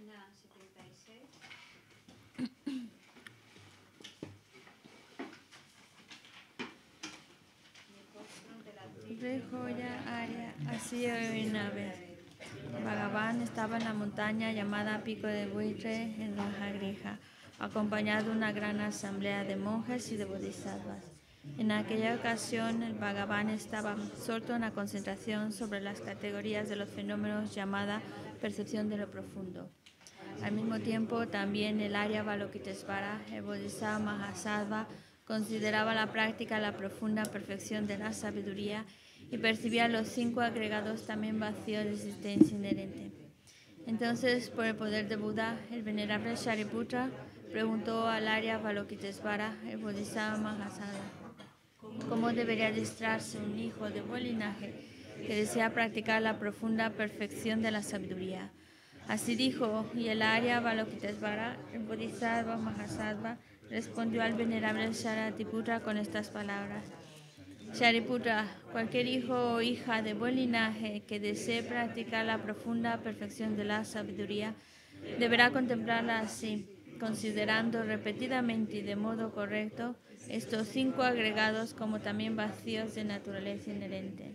página 76. estaba en la montaña llamada Pico de Buitre en la Grija, acompañado de una gran asamblea de monjes y de bodhisattvas. En aquella ocasión, el Vagabán estaba absorto en la concentración sobre las categorías de los fenómenos llamada percepción de lo profundo. Al mismo tiempo, también el Arya Balokitesvara, el Bodhisattva Mahasattva, consideraba la práctica la profunda perfección de la sabiduría y percibía los cinco agregados también vacíos de existencia inherente. Entonces, por el poder de Buda, el venerable Shariputra preguntó al Arya Balokitesvara, el Bodhisattva Mahasattva, ¿cómo debería adiestrarse un hijo de buen linaje? que desea practicar la profunda perfección de la sabiduría. Así dijo, y el Arya Balokitesvara, el Bodhisattva Mahasattva, respondió al venerable Shariputra con estas palabras. Shariputra, cualquier hijo o hija de buen linaje que desee practicar la profunda perfección de la sabiduría, deberá contemplarla así, considerando repetidamente y de modo correcto estos cinco agregados como también vacíos de naturaleza inherente.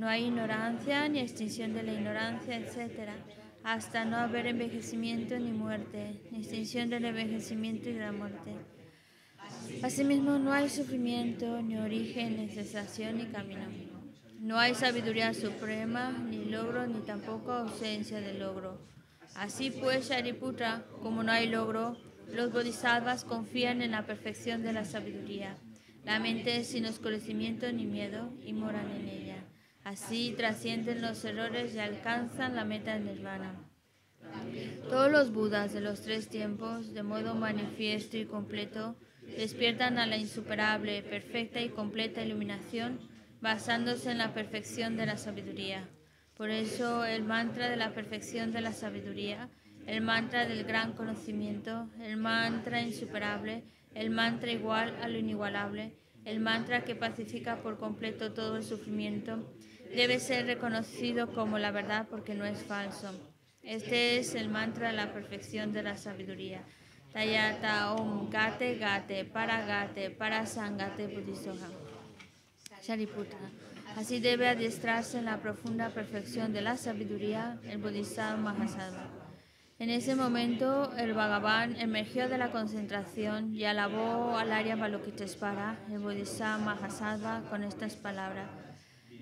No hay ignorancia ni extinción de la ignorancia, etc. Hasta no haber envejecimiento ni muerte, ni extinción del envejecimiento y de la muerte. Asimismo, no hay sufrimiento, ni origen, ni cesación, ni camino. No hay sabiduría suprema, ni logro, ni tampoco ausencia de logro. Así pues, Shariputra, como no hay logro, los bodhisattvas confían en la perfección de la sabiduría. La mente es sin oscurecimiento ni miedo y moran en ella. Así trascienden los errores y alcanzan la meta nirvana. Todos los budas de los tres tiempos, de modo manifiesto y completo, despiertan a la insuperable, perfecta y completa iluminación basándose en la perfección de la sabiduría. Por eso el mantra de la perfección de la sabiduría, el mantra del gran conocimiento, el mantra insuperable, el mantra igual a lo inigualable, el mantra que pacifica por completo todo el sufrimiento, debe ser reconocido como la verdad porque no es falso. Este es el mantra de la perfección de la sabiduría. Tayata Om Gate Gate Paragate Parasangate Buddhisoha. Shariputra. Así debe adiestrarse en la profunda perfección de la sabiduría el Bodhisattva Mahasattva. En ese momento, el Bhagavan emergió de la concentración y alabó al Arya Balokiteshvara, el Bodhisattva Mahasattva, con estas palabras.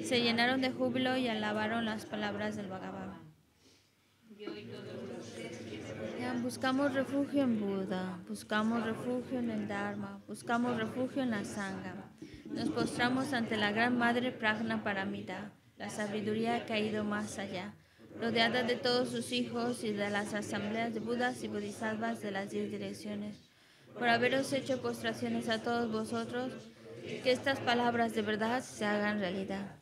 se llenaron de júbilo y alabaron las palabras del Bhagavad. Buscamos refugio en Buda, buscamos refugio en el Dharma, buscamos refugio en la Sangha. Nos postramos ante la Gran Madre Pragna Paramita, la sabiduría que ha ido más allá, rodeada de todos sus hijos y de las asambleas de Budas y Bodhisattvas de las diez direcciones, por haberos hecho postraciones a todos vosotros, que estas palabras de verdad se hagan realidad.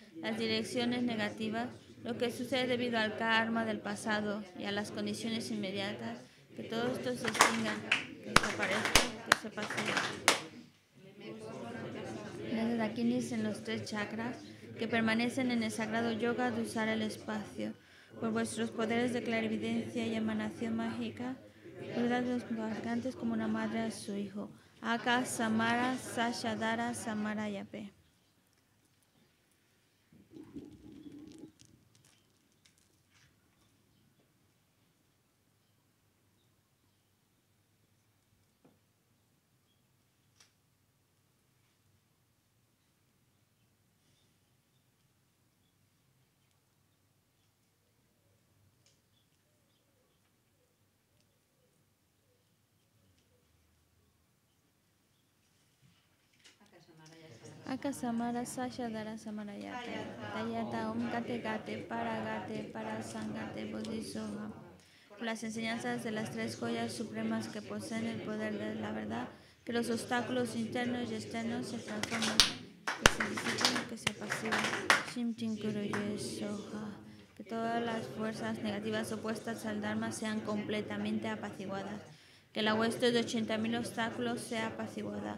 las direcciones negativas, lo que sucede debido al karma del pasado y a las condiciones inmediatas, que todo esto se extinga, que desaparezca, que se pase. Desde aquí en los tres chakras que permanecen en el sagrado yoga de usar el espacio. Por vuestros poderes de clarividencia y emanación mágica, cuidad los vacantes como una madre a su hijo. Aka Samara Sasha Dara, Samara Yapé. Gate Por las enseñanzas de las tres joyas supremas que poseen el poder de la verdad, que los obstáculos internos y externos se transformen que se disipen, que se que todas las fuerzas negativas opuestas al Dharma sean completamente apaciguadas, que la hueste de 80.000 obstáculos sea apaciguada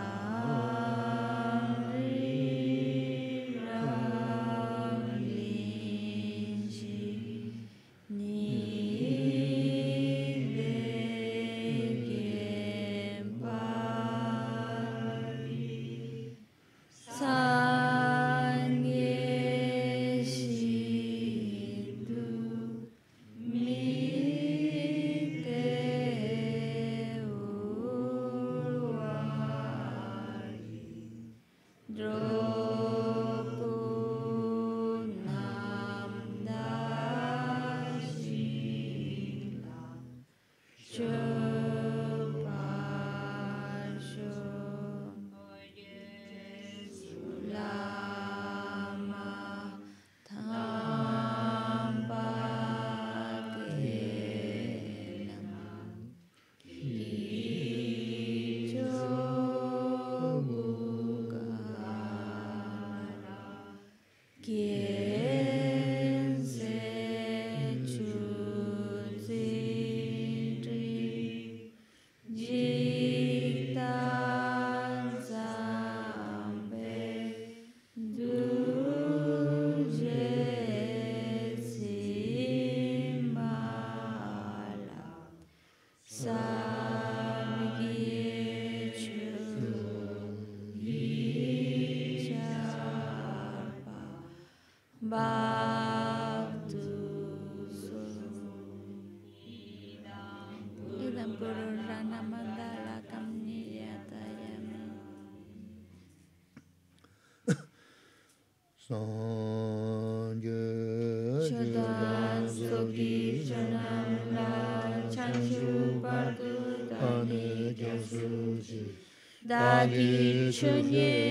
Seigneur.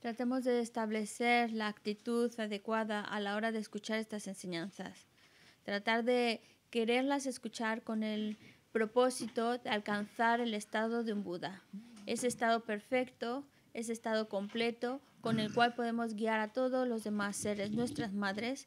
Tratemos de establecer la actitud adecuada a la hora de escuchar estas enseñanzas. Tratar de quererlas escuchar con el propósito de alcanzar el estado de un Buda. Ese estado perfecto, ese estado completo, con el cual podemos guiar a todos los demás seres, nuestras madres,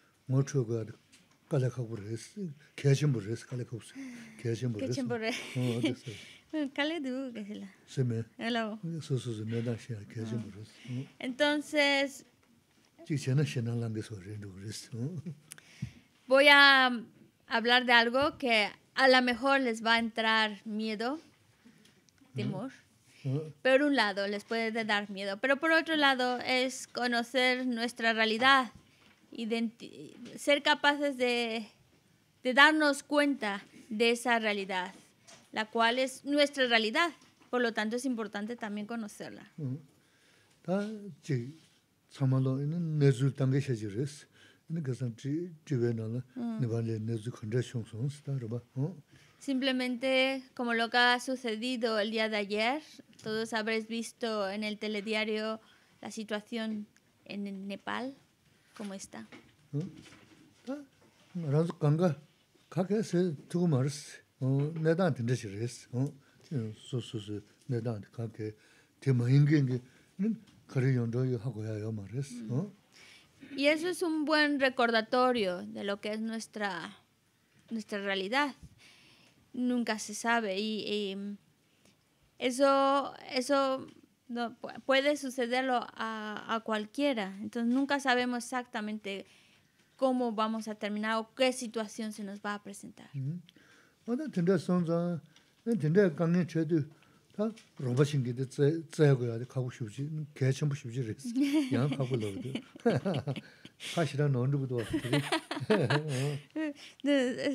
mucho gado cada cabres que hacen por eso cada cabres que hacen por eso Cale du que se la se me eso se me da que hacen por ah. eso entonces sí se nos llenan las de sobre voy a um, hablar de algo que a lo mejor les va a entrar miedo temor ah, ah. por un lado les puede dar miedo, pero por otro lado es conocer nuestra realidad ser capaces de, darnos cuenta de esa realidad, la cual es nuestra realidad. Por lo tanto, es importante también conocerla. Simplemente, como lo que ha sucedido el día de ayer, todos habréis visto en el telediario la situación en Nepal está. Y eso es un buen recordatorio de lo que es nuestra, nuestra realidad. Nunca se sabe y, eso, eso puede sucederlo a, cualquiera. Entonces nunca sabemos exactamente cómo vamos a terminar o qué situación se nos va a presentar.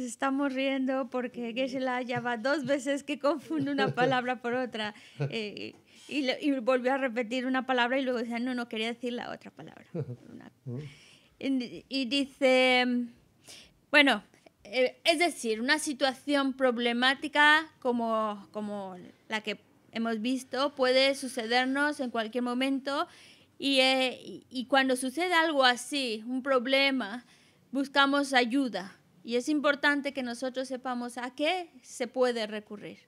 Estamos riendo porque Geshe-la ya va dos veces que confunde una palabra por otra. Eh, y, volvió a repetir una palabra y luego decía, no, no quería decir la otra palabra. Mm. Y, dice, bueno, eh, es decir, una situación problemática como, como la que hemos visto puede sucedernos en cualquier momento eh, y, y cuando sucede algo así, un problema, buscamos ayuda. Y es importante que nosotros sepamos a qué se puede recurrir.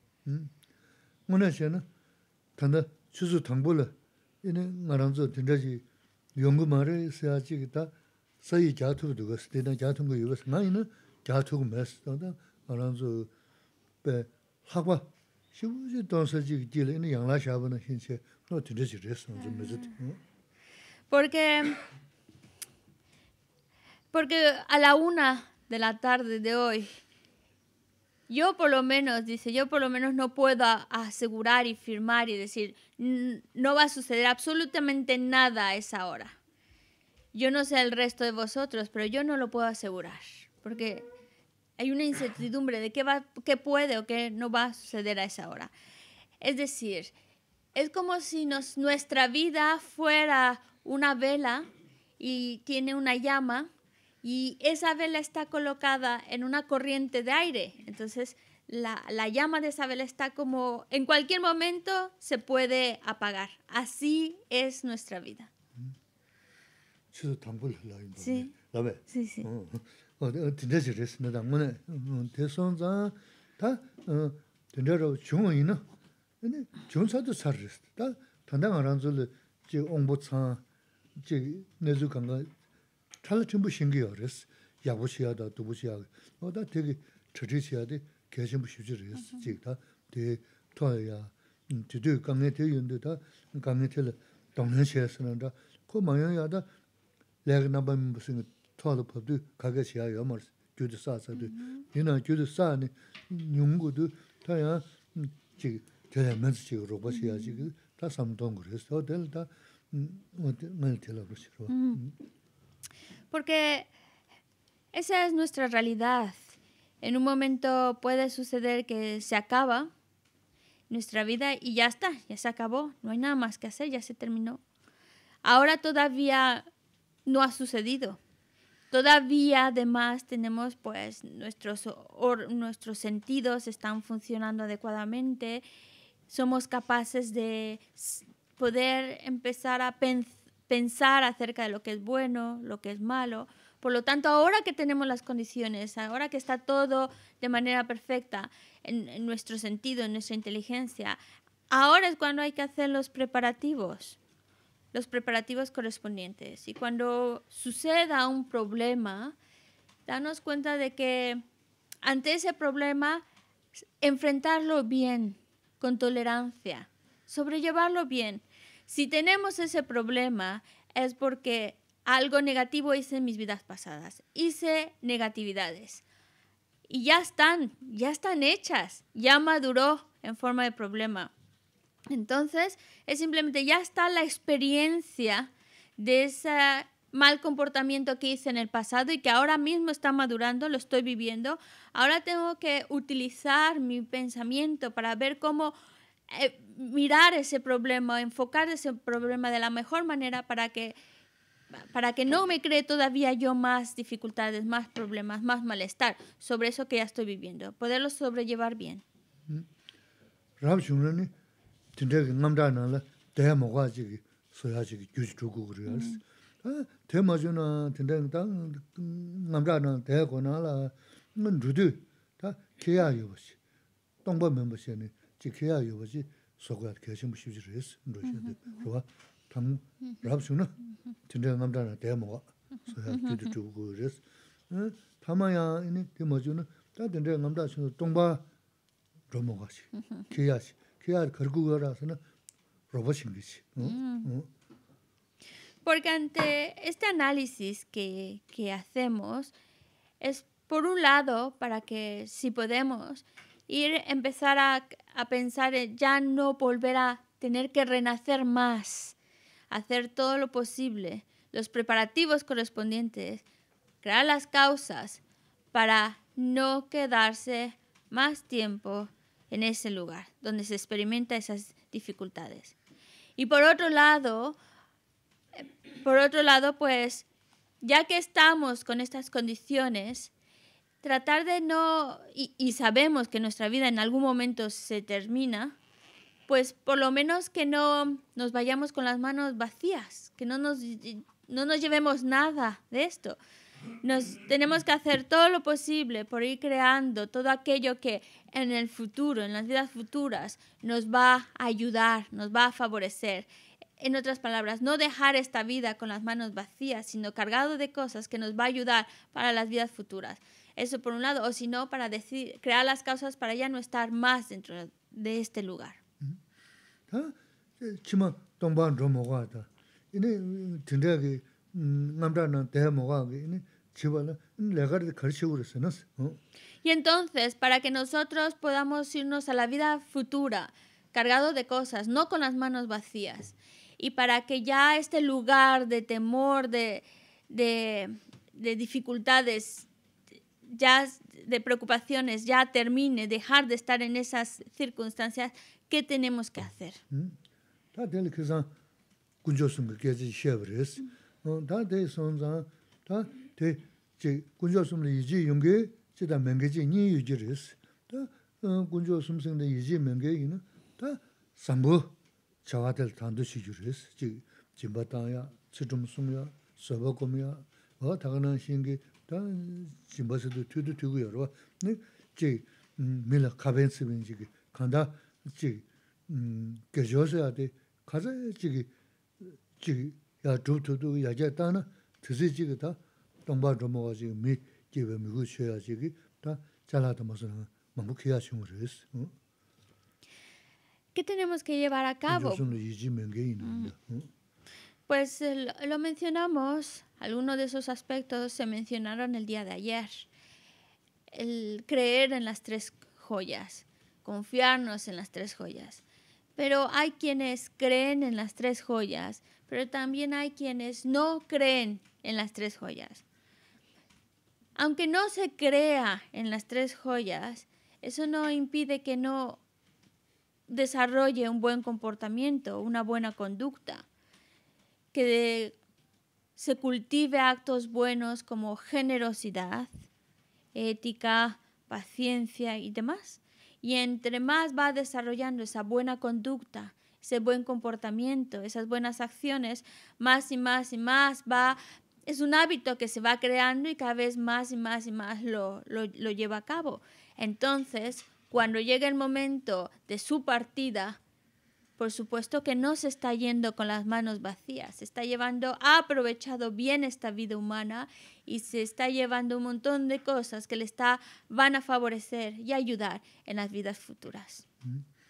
Bueno, mm. no? tanda chuzu tangbola, ina nga 된다지 연구 yungu maare siya chigi ta sayi gyatubu dugas, dina gyatungu yubas, nga ina gyatubu mes, tanda nga rangzo be hakwa, shivu zi donsa chigi dili ina na hinche, nga ah. Porque, porque a la una de la tarde de hoy, Yo por lo menos, dice, yo por lo menos no puedo asegurar y firmar y decir, no va a suceder absolutamente nada a esa hora. Yo no sé el resto de vosotros, pero yo no lo puedo asegurar, porque hay una incertidumbre de qué, va, qué puede o qué no va a suceder a esa hora. Es decir, es como si nos, nuestra vida fuera una vela y tiene una llama y esa vela está colocada en una corriente de aire. Entonces, la, llama de esa vela está como en cualquier momento se puede apagar. Así es nuestra vida. Sí. Sí, sí. thāla chhīmbu shīngi yo res, 되게 shīya dā dūbu 지다 oda thā tīkī chhati shīya dī kēshīmbu 그 sī rī sī jīk dā tī tuayā, jītī kāngi tī yuñ dī dā kāngi tīl dōnghīn shīyā sī rāndā, khu maayā ya dā lāya kī naabā yimba Porque esa es nuestra realidad. En un momento puede suceder que se acaba nuestra vida y ya está, ya se acabó, no hay nada más que hacer, ya se terminó. Ahora todavía no ha sucedido. Todavía además tenemos pues nuestros, nuestros sentidos están funcionando adecuadamente, somos capaces de poder empezar a pensar pensar acerca de lo que es bueno, lo que es malo. Por lo tanto, ahora que tenemos las condiciones, ahora que está todo de manera perfecta en, nuestro sentido, en nuestra inteligencia, ahora es cuando hay que hacer los preparativos, los preparativos correspondientes. Y cuando suceda un problema, darnos cuenta de que ante ese problema, enfrentarlo bien, con tolerancia, sobrellevarlo bien, si tenemos ese problema es porque algo negativo hice en mis vidas pasadas. Hice negatividades. Y ya están, ya están hechas, ya maduró en forma de problema. Entonces, es simplemente ya está la experiencia de ese mal comportamiento que hice en el pasado y que ahora mismo está madurando, lo estoy viviendo. Ahora tengo que utilizar mi pensamiento para ver cómo eh, mirar ese problema, enfocar ese problema de la mejor manera para que, para que no me cree todavía yo más dificultades, más problemas, más malestar sobre eso que ya estoy viviendo, poderlo sobrellevar bien. chi kia yuwa chi sokuya kia chi mushi uchi rees, nro 대모가 nde, rwa, mm-hmm. tam mm-hmm. rab shu na, tinte mm-hmm. namda na daya mawa, soya kia tu gu rees. Eh, Tama ya, ini, di Porque ante este análisis que, que hacemos, es por un lado para que si podemos ir empezar a a pensar en ya no volver a tener que renacer más, hacer todo lo posible, los preparativos correspondientes, crear las causas para no quedarse más tiempo en ese lugar donde se experimenta esas dificultades. Y por otro lado, eh, por otro lado, pues ya que estamos con estas condiciones, tratar de no, y, sabemos que nuestra vida en algún momento se termina, pues por lo menos que no nos vayamos con las manos vacías, que no nos, no nos llevemos nada de esto. Nos tenemos que hacer todo lo posible por ir creando todo aquello que en el futuro, en las vidas futuras, nos va a ayudar, nos va a favorecer. En otras palabras, no dejar esta vida con las manos vacías, sino cargado de cosas que nos va a ayudar para las vidas futuras. Eso por un lado, o si no, para crear las causas para ya no estar más dentro de este lugar. Y entonces, para que nosotros podamos irnos a la vida futura, cargado de cosas, no con las manos vacías, y para que ya este lugar de temor, de, de, de dificultades, ya de preocupaciones ya termine, dejar de estar en esas circunstancias, ¿qué tenemos que hacer? Mm. 다 짐바스도 튜도 튜고 여러 네제 밀라 카벤스빈 지기 간다 지 개조서야 돼 가자 지기 지기 야 두두두 야제다나 드세 지기 다 동바 좀어 지기 미 지베 미고 쉬어야 다 잘하다 무슨 응 ¿Qué tenemos que llevar a cabo? Yo soy un yiji Mm. Pues eh, lo mencionamos, algunos de esos aspectos se mencionaron el día de ayer. El creer en las tres joyas, confiarnos en las tres joyas. Pero hay quienes creen en las tres joyas, pero también hay quienes no creen en las tres joyas. Aunque no se crea en las tres joyas, eso no impide que no desarrolle un buen comportamiento, una buena conducta que se cultive actos buenos como generosidad, ética, paciencia y demás. Y entre más va desarrollando esa buena conducta, ese buen comportamiento, esas buenas acciones, más y más y más va, es un hábito que se va creando y cada vez más y más y más lo, lleva a cabo. Entonces, cuando llega el momento de su partida, por supuesto que no se está yendo con las manos vacías, se está llevando, ha aprovechado bien esta vida humana y se está llevando un montón de cosas que le está, van a favorecer y ayudar en las vidas futuras. Mm-hmm.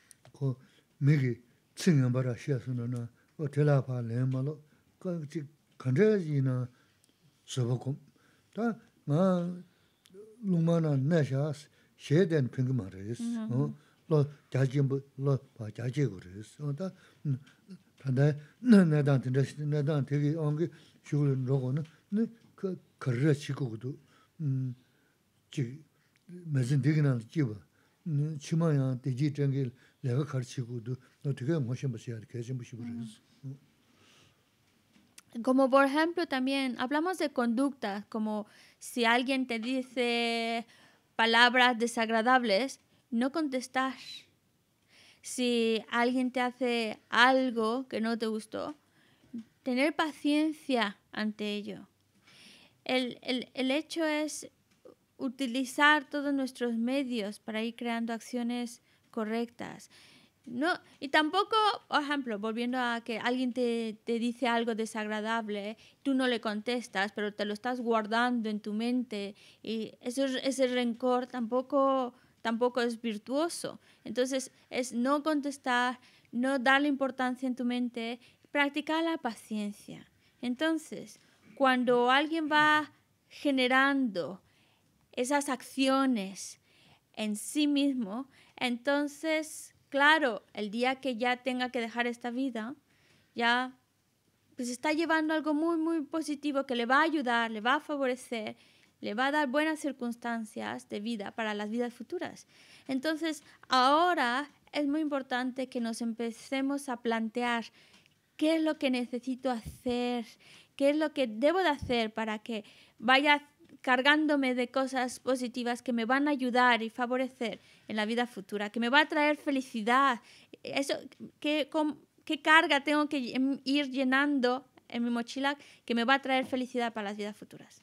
Como por ejemplo también hablamos de conducta, como si alguien te dice palabras desagradables, no contestar. Si alguien te hace algo que no te gustó, tener paciencia ante ello. El, hecho es utilizar todos nuestros medios para ir creando acciones correctas. No, y tampoco, por ejemplo, volviendo a que alguien te, dice algo desagradable, tú no le contestas, pero te lo estás guardando en tu mente y ese rencor tampoco tampoco es virtuoso. Entonces es no contestar, no darle importancia en tu mente, practicar la paciencia. Entonces, cuando alguien va generando esas acciones en sí mismo, entonces, claro, el día que ya tenga que dejar esta vida, ya pues está llevando algo muy, muy positivo que le va a ayudar, le va a favorecer le va a dar buenas circunstancias de vida para las vidas futuras. Entonces, ahora es muy importante que nos empecemos a plantear qué es lo que necesito hacer, qué es lo que debo de hacer para que vaya cargándome de cosas positivas que me van a ayudar y favorecer en la vida futura, que me va a traer felicidad. Eso, ¿qué, qué carga tengo que ir llenando en mi mochila que me va a traer felicidad para las vidas futuras?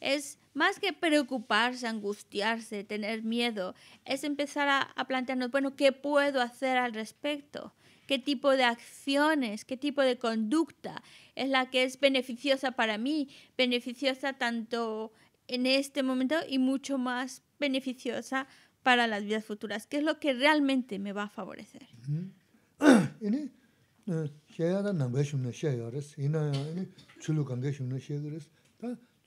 es más que preocuparse, angustiarse, tener miedo, es empezar a, plantearnos, bueno, ¿qué puedo hacer al respecto? ¿Qué tipo de acciones, qué tipo de conducta es la que es beneficiosa para mí? Beneficiosa tanto en este momento y mucho más beneficiosa para las vidas futuras. ¿Qué es lo que realmente me va a favorecer? Mm-hmm. Eh,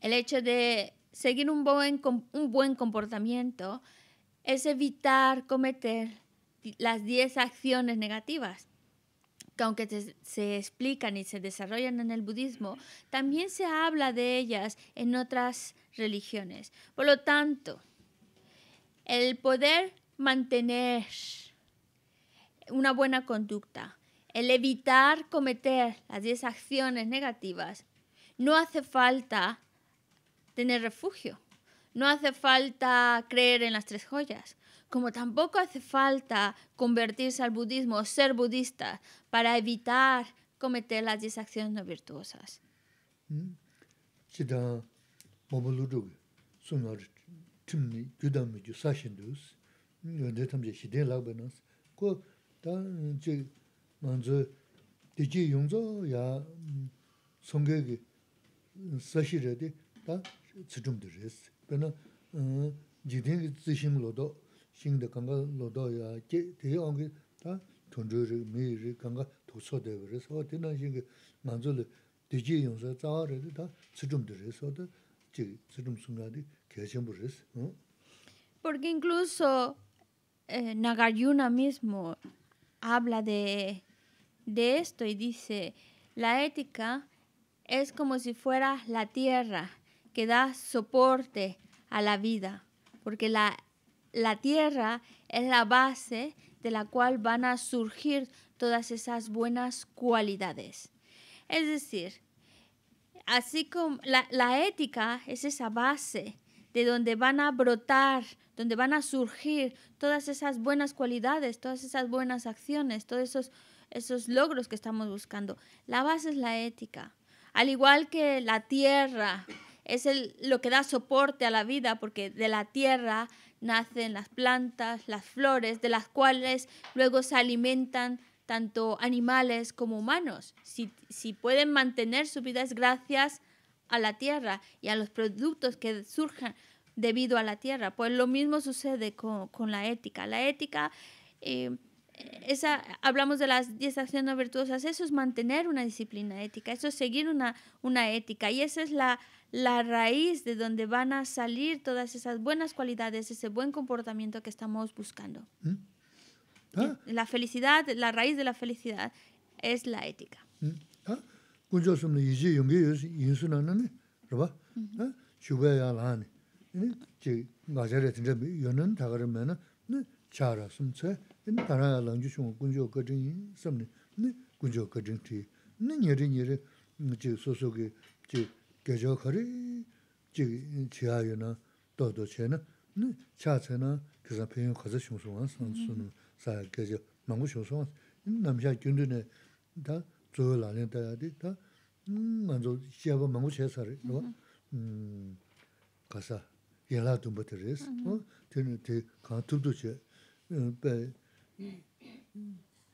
El hecho de seguir un buen, comportamiento es evitar cometer las 10 acciones negativas que aunque se explican y se desarrollan en el budismo, también se habla de ellas en otras religiones. Por lo tanto, el poder mantener una buena conducta, el evitar cometer las 10 acciones negativas, no hace falta tener refugio. No hace falta creer en las tres joyas, como tampoco hace falta convertirse al budismo o ser budista para evitar cometer las 10 acciones no virtuosas porque incluso eh, Nagarjuna mismo habla de, de esto y dice, la ética es como si fuera la tierra que da soporte a la vida, porque la, tierra es la base de la cual van a surgir todas esas buenas cualidades. Es decir, así como la, la, ética es esa base de donde van a brotar, donde van a surgir todas esas buenas cualidades, todas esas buenas acciones, todos esos, esos logros que estamos buscando. La base es la ética. Al igual que la tierra es lo que da soporte a la vida, porque de la tierra nacen las plantas, las flores, de las cuales luego se alimentan tanto animales como humanos. Si, pueden mantener su vida es gracias a la tierra y a los productos que surjan debido a la tierra. Pues lo mismo sucede con, la ética. La ética eh, esa, hablamos de las 10 acciones virtuosas, eso es mantener una disciplina ética, eso es seguir una, una ética y esa es la, la raíz de donde van a salir todas esas buenas cualidades, ese buen comportamiento que estamos buscando. ¿Mm? Ah. La felicidad, la raíz de la felicidad es la ética. ¿Mm? Ah, dhārāyaa lāngchū shūngu guñchū gādhīngi sāmni guñchū gādhīng tī nirī nirī jī sūsukī 지 gāchū gārī jī jīyā yu na dhō dhō chē na chā chē na kī sā pī yu khatsa shūngu sūngu sūngu sā gāchū gāchū mānggū shūngu sūngu sūngu namshā gyundu nē dhā zuyo lāniñ dhā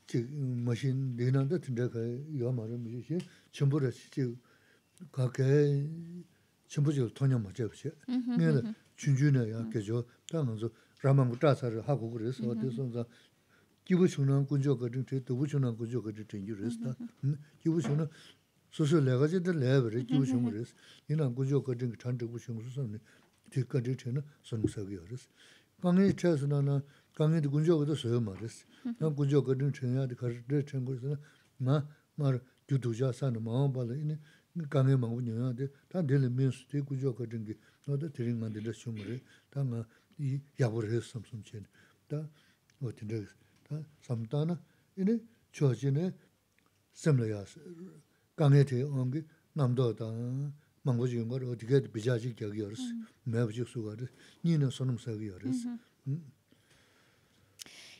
chik 머신 dinanda tindaka 이거 말은 mishi 전부를 chimbura shi chik kakaya chimbu chik tonya ma chayab shi mm-hmm, mm-hmm. ngayla chunjuna ya kachio ta nganzo ramangu tasari haku kore sawa de sonza kibu chunan kunjo kari tri tibu chunan kunjo kari tingi kore sita kibu chunan susu laga chida laya bari kibu kāngi dī guñchō gātā sōyō mā rēs. Nā guñchō gātā dī chēngyā dī kārī dē chēng kōrī sō nā mā mā rā dī dūjā sā nā mā 이 야보를 lā inā 다 mā gu ñiñyā dī tā dī lī miñ sū dī guñchō gātā dī nō dā tī rī ngā dī dā tā tā wā tī tā nā nā mdō tā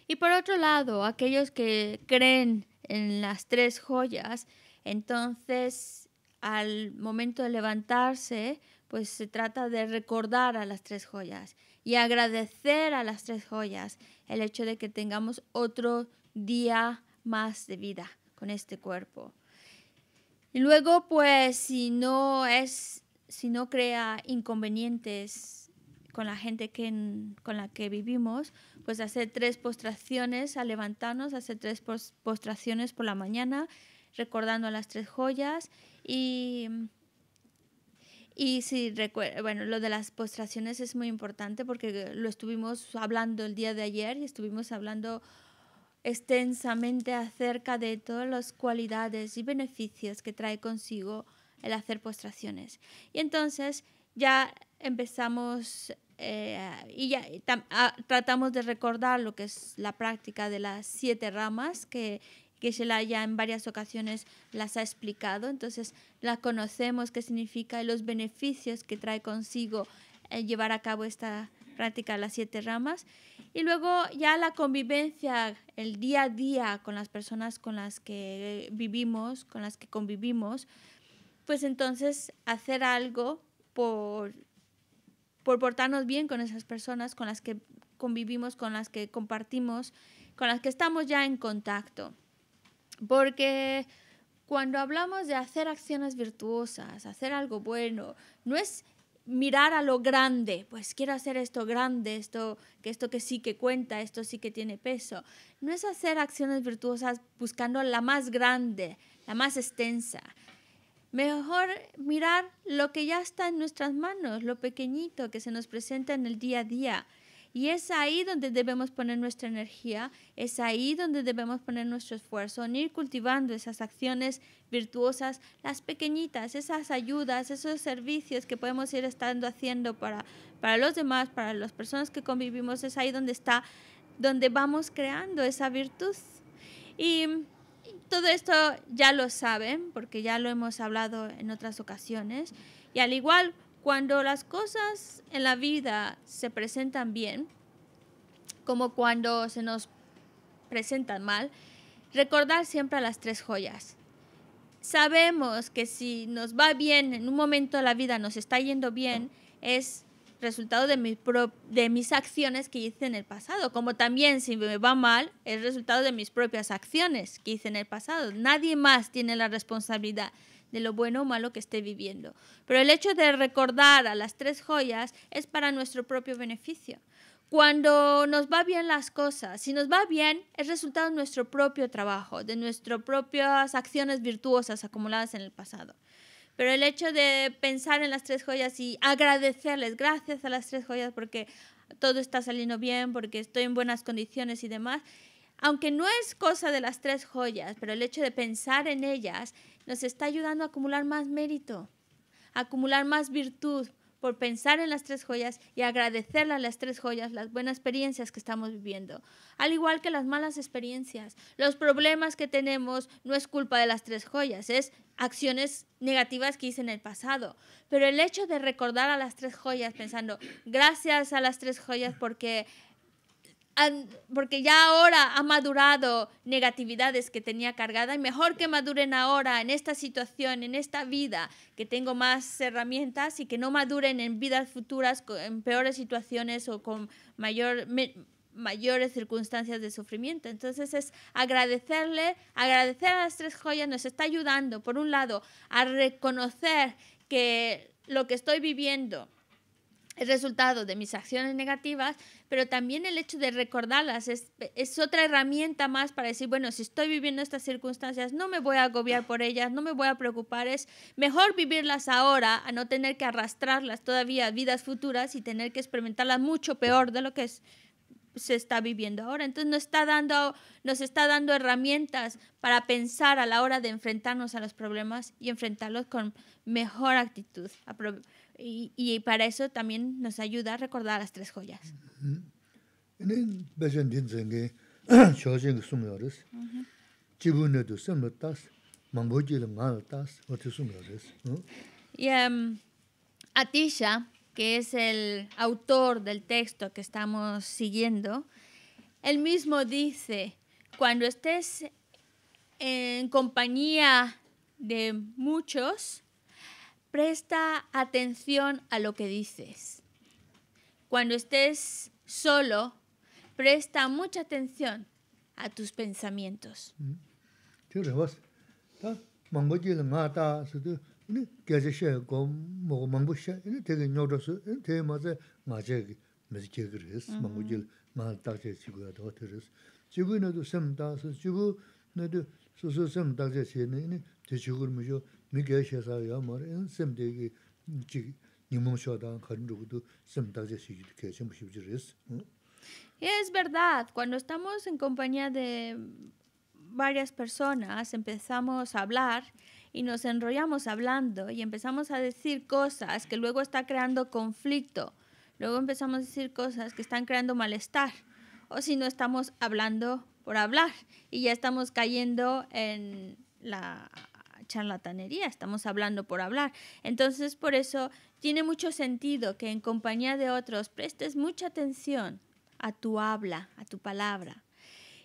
Y por otro lado, aquellos que creen en las tres joyas, entonces al momento de levantarse, pues se trata de recordar a las tres joyas y agradecer a las tres joyas el hecho de que tengamos otro día más de vida con este cuerpo. Y luego, pues, si no es, si no crea inconvenientes con la gente que con la que vivimos, pues hacer tres postraciones a levantarnos, hacer tres postraciones por la mañana, recordando las tres joyas y y si bueno, lo de las postraciones es muy importante porque lo estuvimos hablando el día de ayer y estuvimos hablando extensamente acerca de todas las cualidades y beneficios que trae consigo el hacer postraciones. Y entonces ya empezamos eh, y ya ah, tratamos de recordar lo que es la práctica de las siete ramas que que la ya en varias ocasiones las ha explicado, entonces la conocemos, qué significa y los beneficios que trae consigo eh, llevar a cabo esta práctica de las siete ramas. Y luego ya la convivencia, el día a día con las personas con las que vivimos, con las que convivimos, pues entonces hacer algo por por portarnos bien con esas personas con las que convivimos, con las que compartimos, con las que estamos ya en contacto. Porque cuando hablamos de hacer acciones virtuosas, hacer algo bueno, no es mirar a lo grande, pues quiero hacer esto grande, esto que esto que sí que cuenta, esto sí que tiene peso. No es hacer acciones virtuosas buscando la más grande, la más extensa, Mejor mirar lo que ya está en nuestras manos, lo pequeñito que se nos presenta en el día a día. Y es ahí donde debemos poner nuestra energía, es ahí donde debemos poner nuestro esfuerzo, en ir cultivando esas acciones virtuosas, las pequeñitas, esas ayudas, esos servicios que podemos ir estando haciendo para, para los demás, para las personas que convivimos, es ahí donde está, donde vamos creando esa virtud. Y todo esto ya lo saben porque ya lo hemos hablado en otras ocasiones. Y al igual, cuando las cosas en la vida se presentan bien, como cuando se nos presentan mal, recordar siempre a las tres joyas. Sabemos que si nos va bien en un momento de la vida, nos está yendo bien, es resultado de, mis de mis acciones que hice en el pasado. Como también si me va mal, es resultado de mis propias acciones que hice en el pasado. Nadie más tiene la responsabilidad de lo bueno o malo que esté viviendo. Pero el hecho de recordar a las tres joyas es para nuestro propio beneficio. Cuando nos va bien las cosas, si nos va bien, es resultado de nuestro propio trabajo, de nuestras propias acciones virtuosas acumuladas en el pasado. Pero el hecho de pensar en las tres joyas y agradecerles, gracias a las tres joyas porque todo está saliendo bien, porque estoy en buenas condiciones y demás, aunque no es cosa de las tres joyas, pero el hecho de pensar en ellas nos está ayudando a acumular más mérito, a acumular más virtud, por pensar en las tres joyas y agradecerle a las tres joyas las buenas experiencias que estamos viviendo. Al igual que las malas experiencias, los problemas que tenemos no es culpa de las tres joyas, es acciones negativas que hice en el pasado. Pero el hecho de recordar a las tres joyas pensando, gracias a las tres joyas porque porque ya ahora ha madurado negatividades que tenía cargada y mejor que maduren ahora en esta situación, en esta vida, que tengo más herramientas y que no maduren en vidas futuras, en peores situaciones o con mayores circunstancias de sufrimiento. Entonces es agradecerle, agradecer a las tres joyas nos está ayudando, por un lado, a reconocer que lo que estoy viviendo, el resultado de mis acciones negativas, pero también el hecho de recordarlas es, es, otra herramienta más para decir, bueno, si estoy viviendo estas circunstancias, no me voy a agobiar por ellas, no me voy a preocupar, es mejor vivirlas ahora a no tener que arrastrarlas todavía a vidas futuras y tener que experimentarlas mucho peor de lo que es, se está viviendo ahora. Entonces nos está, dando, nos está dando herramientas para pensar a la hora de enfrentarnos a los problemas y enfrentarlos con mejor actitud. Y, para eso también nos ayuda a recordar las tres joyas. Y em, Atisha, que es el autor del texto que estamos siguiendo, él mismo dice, cuando estés en compañía de muchos, Presta atención a lo que dices. Cuando estés solo, presta mucha atención a tus pensamientos. Es verdad, cuando estamos en compañía de varias personas empezamos a hablar y nos enrollamos hablando y empezamos a decir cosas que luego está creando conflicto. Luego empezamos a decir cosas que están creando malestar. O si no estamos hablando por hablar y ya estamos cayendo en la charlatanería, estamos hablando por hablar. Entonces, por eso tiene mucho sentido que en compañía de otros prestes mucha atención a tu habla, a tu palabra.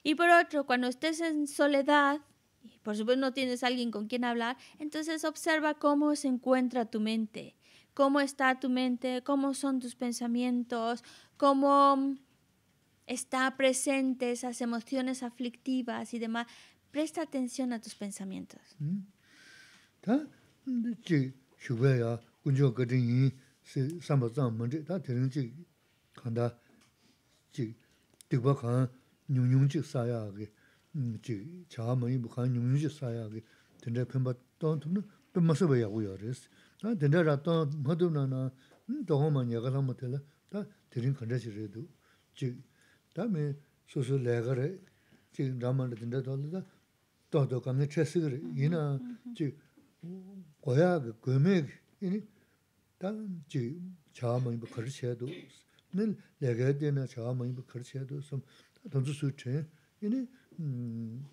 Y por otro, cuando estés en soledad, y por supuesto no tienes alguien con quien hablar, entonces observa cómo se encuentra tu mente, cómo está tu mente, cómo son tus pensamientos, cómo está presente esas emociones aflictivas y demás. Presta atención a tus pensamientos. Mm. tā jī 주배야 yā guñchō gādhīng yī 다 되는지 간다 mā rī, tā tērīng 사야게 kāndā jī tīkbā khān nyūnyūng jī sāyā gī, jī chā mā yī bū khān nyūnyūng jī sāyā gī, tēndrā pēmbā tōng tōng nā, pēm mā sūbē yā gu yā rī sī. Tā tēndrā rā tōng mā tōng nā nā, tōng mā 고야 그메 이니 단지 자마이 뭐 걸셔도 늘 내가 되는 자마이 뭐 걸셔도 좀 던져 수체 이니 음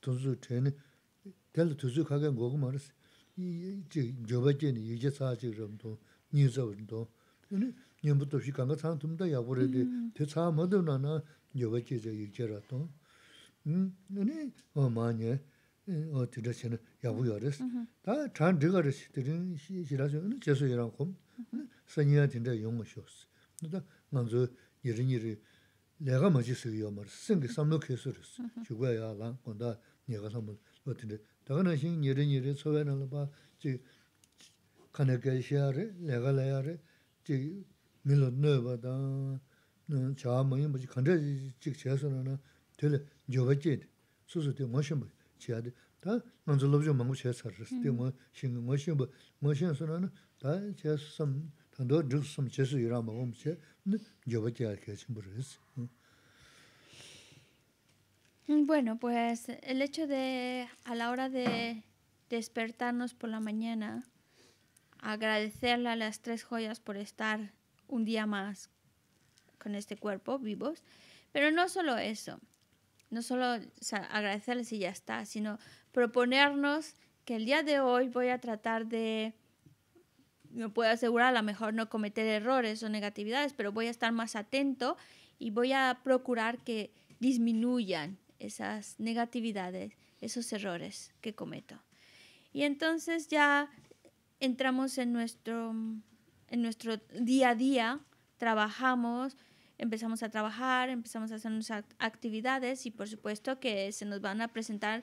던져 체니 될 도저 가게 거고 말았어 이제 저번에 이제 사실 좀또 뉴스도 이니 년부터 시간 같은 좀더 야보래 대사 뭐더나나 여기 이제 이제라도 음 이니 어 많이 어 드셔는 Yābu yārā sī. Tā tā ṭhān ṭhī kā rā sī, tērīṋ, xī rā sī, cē sū yārā kum, sā ñi yā tīndhā yōng kā sī yōng sī. Nō tā ngā dzū yirī, yirī, lē kā ma chī sū yā marī sī, sīn kā sām Bueno, pues el hecho de a la hora de despertarnos por la mañana agradecerle a las tres joyas por estar un día más con este cuerpo vivos, pero no solo eso, no solo o sea, agradecerles y ya está, sino proponernos que el día de hoy voy a tratar de, no puedo asegurar, a lo mejor no cometer errores o negatividades, pero voy a estar más atento y voy a procurar que disminuyan esas negatividades, esos errores que cometo. Y entonces ya entramos en nuestro, en nuestro día a día, trabajamos, empezamos a trabajar, empezamos a hacer nuestras actividades y por supuesto que se nos van a presentar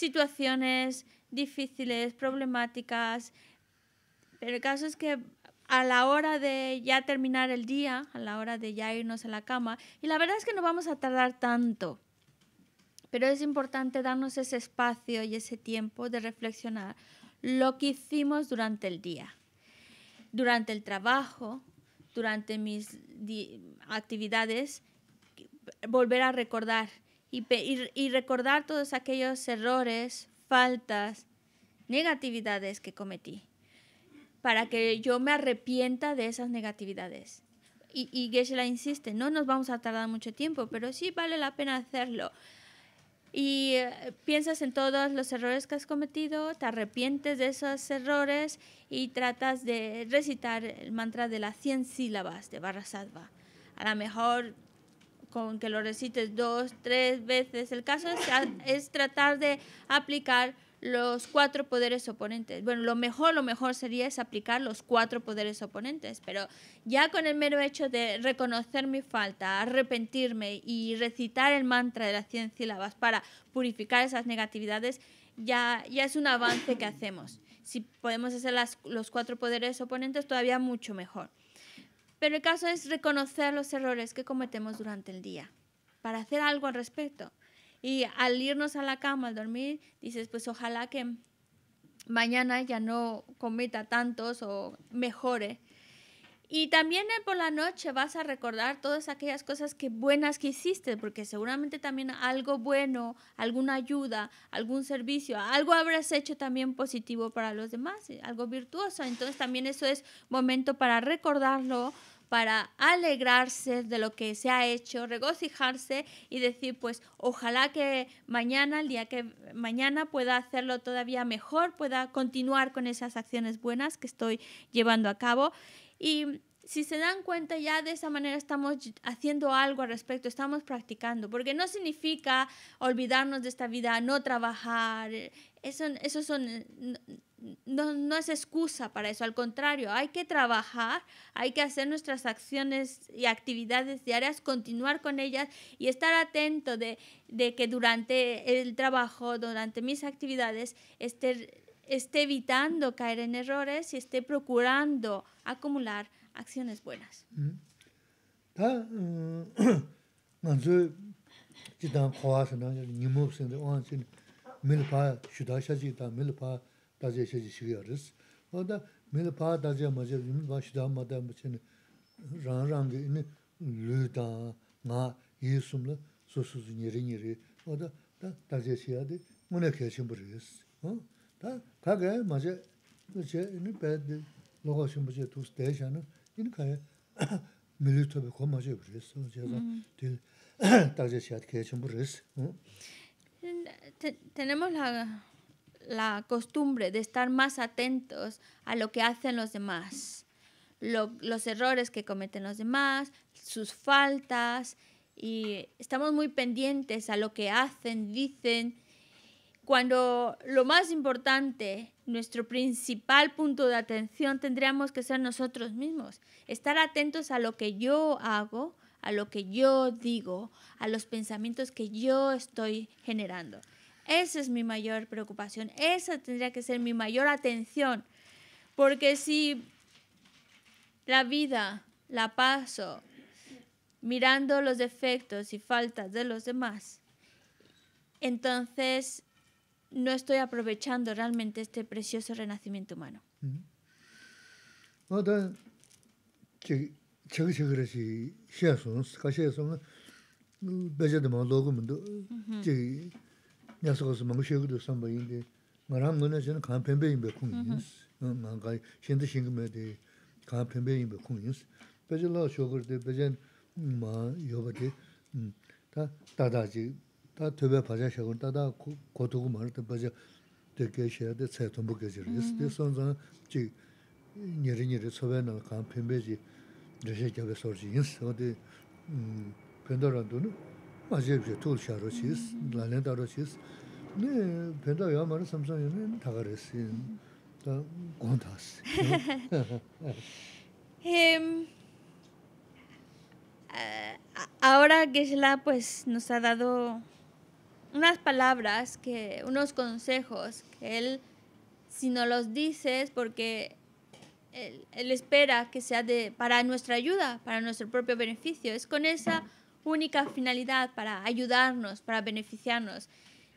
situaciones difíciles, problemáticas. Pero el caso es que a la hora de ya terminar el día, a la hora de ya irnos a la cama, y la verdad es que no vamos a tardar tanto, pero es importante darnos ese espacio y ese tiempo de reflexionar lo que hicimos durante el día, durante el trabajo, durante mis actividades, volver a recordar y, recordar todos aquellos errores, faltas, negatividades que cometí, para que yo me arrepienta de esas negatividades. Y, y Geshe-la insiste, no nos vamos a tardar mucho tiempo, pero sí vale la pena hacerlo. Y eh, piensas en todos los errores que has cometido, te arrepientes de esos errores y tratas de recitar el mantra de las 100 sílabas de Barra A lo mejor con que lo recites dos, tres veces. El caso es, tratar de aplicar los cuatro poderes oponentes. Bueno, lo mejor, lo mejor sería es aplicar los cuatro poderes oponentes, pero ya con el mero hecho de reconocer mi falta, arrepentirme y recitar el mantra de las 100 sílabas para purificar esas negatividades, ya, ya es un avance que hacemos. Si podemos hacer los cuatro poderes oponentes, todavía mucho mejor. Pero el caso es reconocer los errores que cometemos durante el día para hacer algo al respecto. Y al irnos a la cama, al dormir, dices, pues ojalá que mañana ya no cometa tantos o mejore. Y también eh, por la noche vas a recordar todas aquellas cosas que buenas que hiciste, porque seguramente también algo bueno, alguna ayuda, algún servicio, algo habrás hecho también positivo para los demás, eh, algo virtuoso. Entonces también eso es momento para recordarlo, para alegrarse de lo que se ha hecho, regocijarse y decir, pues ojalá que mañana, el día que mañana pueda hacerlo todavía mejor, pueda continuar con esas acciones buenas que estoy llevando a cabo. Y si se dan cuenta ya de esa manera estamos haciendo algo al respecto, estamos practicando, porque no significa olvidarnos de esta vida, no trabajar, eh, eso, eso son, eh, no, es excusa para eso, al contrario, hay que trabajar, hay que hacer nuestras acciones y actividades diarias, continuar con ellas y estar atento de, que durante el trabajo, durante mis actividades, esté, esté evitando caer en errores y esté procurando acumular acciones buenas. dāzhē chēchī shviyā rīs. O dā, mi lī pā dāzhē mazhē, yīn dvā shidhā mādhā, ma chēni, rān rān gī, yīni, lī dā, ngā, yī sūm lī, sū shū zhī nirī nirī. O dā, dā, dāzhē chēchī yā dī, mu nē kēchī rīs. dā, kā gā yī, mazhē, mazhē, bē dī, lō gā shī mburī dē shā kō rīs. dā, la costumbre de estar más atentos a lo que hacen los demás, los errores que cometen los demás, sus faltas, y estamos muy pendientes a lo que hacen, dicen, cuando lo más importante, nuestro principal punto de atención tendríamos que ser nosotros mismos, estar atentos a lo que yo hago, a lo que yo digo, a los pensamientos que yo estoy generando. Esa es mi mayor preocupación, esa tendría que ser mi mayor atención, porque si la vida la paso mirando los defectos y faltas de los demás, entonces no estoy aprovechando realmente este precioso renacimiento humano. Nyā sā gās māṅgū shīgū dhū sāmbā yīn dhī, mā rāṅ gū nā yīn kāng pēnbē yīn bē khuñ 다 sī, mā ngāi shīndi shīngi mē dhī, kāng pēnbē yīn bē khuñ yīn sī, bā yīn lā siohgar dhī, bā yīn mā yō bā dhī, dhā tā dhā dhī, dhā ahora Geshe-la pues nos ha dado unas palabras que unos consejos que él si no los dices porque él, él espera que sea de para nuestra ayuda para nuestro propio beneficio es con esa única finalidad para ayudarnos, para beneficiarnos.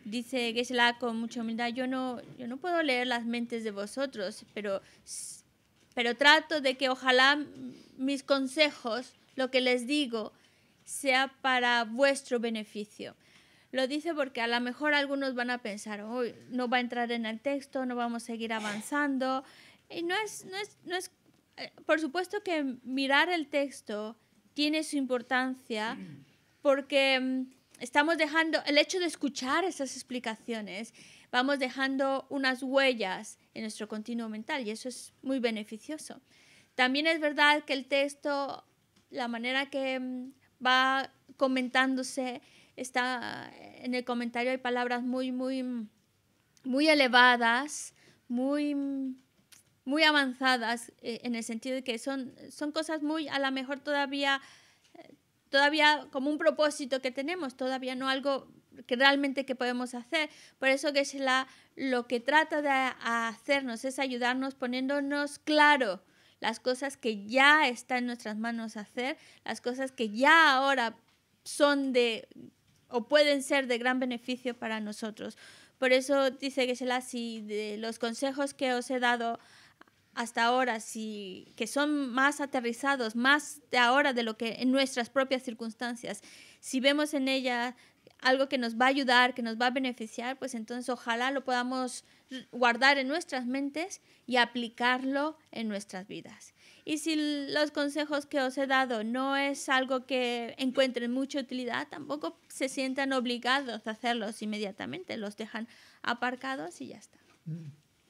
Dice Gessela con mucha humildad, yo no, yo no puedo leer las mentes de vosotros, pero, pero trato de que ojalá mis consejos, lo que les digo, sea para vuestro beneficio. Lo dice porque a lo mejor algunos van a pensar, hoy no va a entrar en el texto, no vamos a seguir avanzando. Y no es, no es, no es, eh, por supuesto que mirar el texto tiene su importancia porque mm, estamos dejando, el hecho de escuchar esas explicaciones, vamos dejando unas huellas en nuestro continuo mental y eso es muy beneficioso. También es verdad que el texto, la manera que mm, va comentándose, está eh, en el comentario hay palabras muy, muy, mm, muy elevadas, muy muy avanzadas eh, en el sentido de que son, son cosas muy, a lo mejor todavía, eh, todavía como un propósito que tenemos, todavía no algo que realmente que podemos hacer. Por eso que la lo que trata de hacernos es ayudarnos poniéndonos claro las cosas que ya está en nuestras manos hacer, las cosas que ya ahora son de o pueden ser de gran beneficio para nosotros. Por eso dice que si de los consejos que os he dado hasta ahora, si, que son más aterrizados, más de ahora de lo que en nuestras propias circunstancias, si vemos en ella algo que nos va a ayudar, que nos va a beneficiar, pues entonces ojalá lo podamos guardar en nuestras mentes y aplicarlo en nuestras vidas. Y si los consejos que os he dado no es algo que encuentren mucha utilidad, tampoco se sientan obligados a hacerlos inmediatamente, los dejan aparcados y ya está. Mm.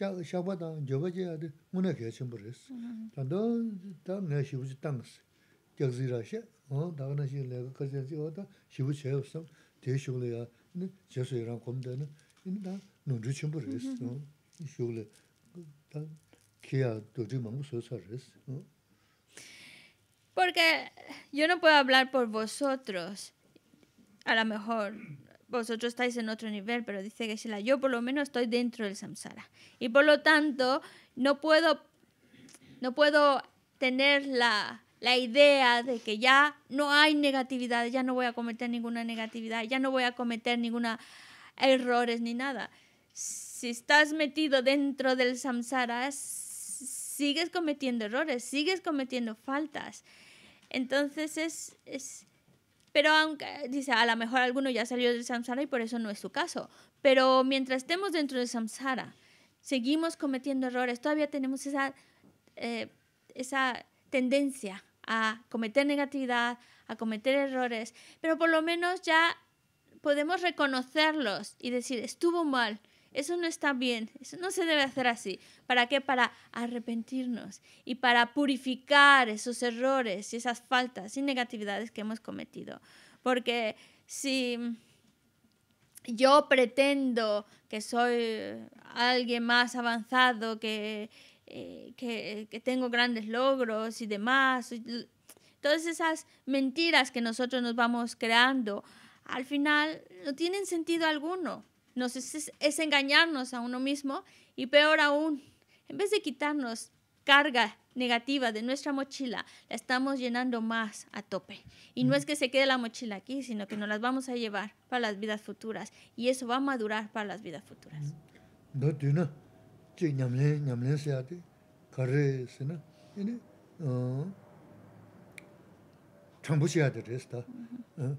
shaqba dang jeba jaya di muna kaya chenpo res. Dang dang dang naya shivu chi tangas, jak zira xe, dang na Porque yo no puedo hablar por vosotros, a lo mejor... vosotros estáis en otro nivel, pero dice Geshe-la, yo por lo menos estoy dentro del samsara. Y por lo tanto, no puedo, no puedo tener la, la idea de que ya no hay negatividad, ya no voy a cometer ninguna negatividad, ya no voy a cometer ninguna errores ni nada. Si estás metido dentro del samsara, sigues cometiendo errores, sigues cometiendo faltas. Entonces es, es pero aunque, dice, a lo mejor alguno ya salió del samsara y por eso no es su caso. Pero mientras estemos dentro del samsara, seguimos cometiendo errores, todavía tenemos esa, eh, esa tendencia a cometer negatividad, a cometer errores, pero por lo menos ya podemos reconocerlos y decir, estuvo mal, eso no está bien, eso no se debe hacer así. ¿Para qué? Para arrepentirnos y para purificar esos errores y esas faltas y negatividades que hemos cometido. Porque si yo pretendo que soy alguien más avanzado, que, eh, tengo grandes logros y demás, todas esas mentiras que nosotros nos vamos creando, al final no tienen sentido alguno nos es, es engañarnos a uno mismo y peor aún, en vez de quitarnos carga negativa de nuestra mochila, la estamos llenando más a tope. Y no es que se quede la mochila aquí, sino que nos las vamos a llevar para las vidas futuras. Y eso va a madurar para las vidas futuras. Uh ah. -huh.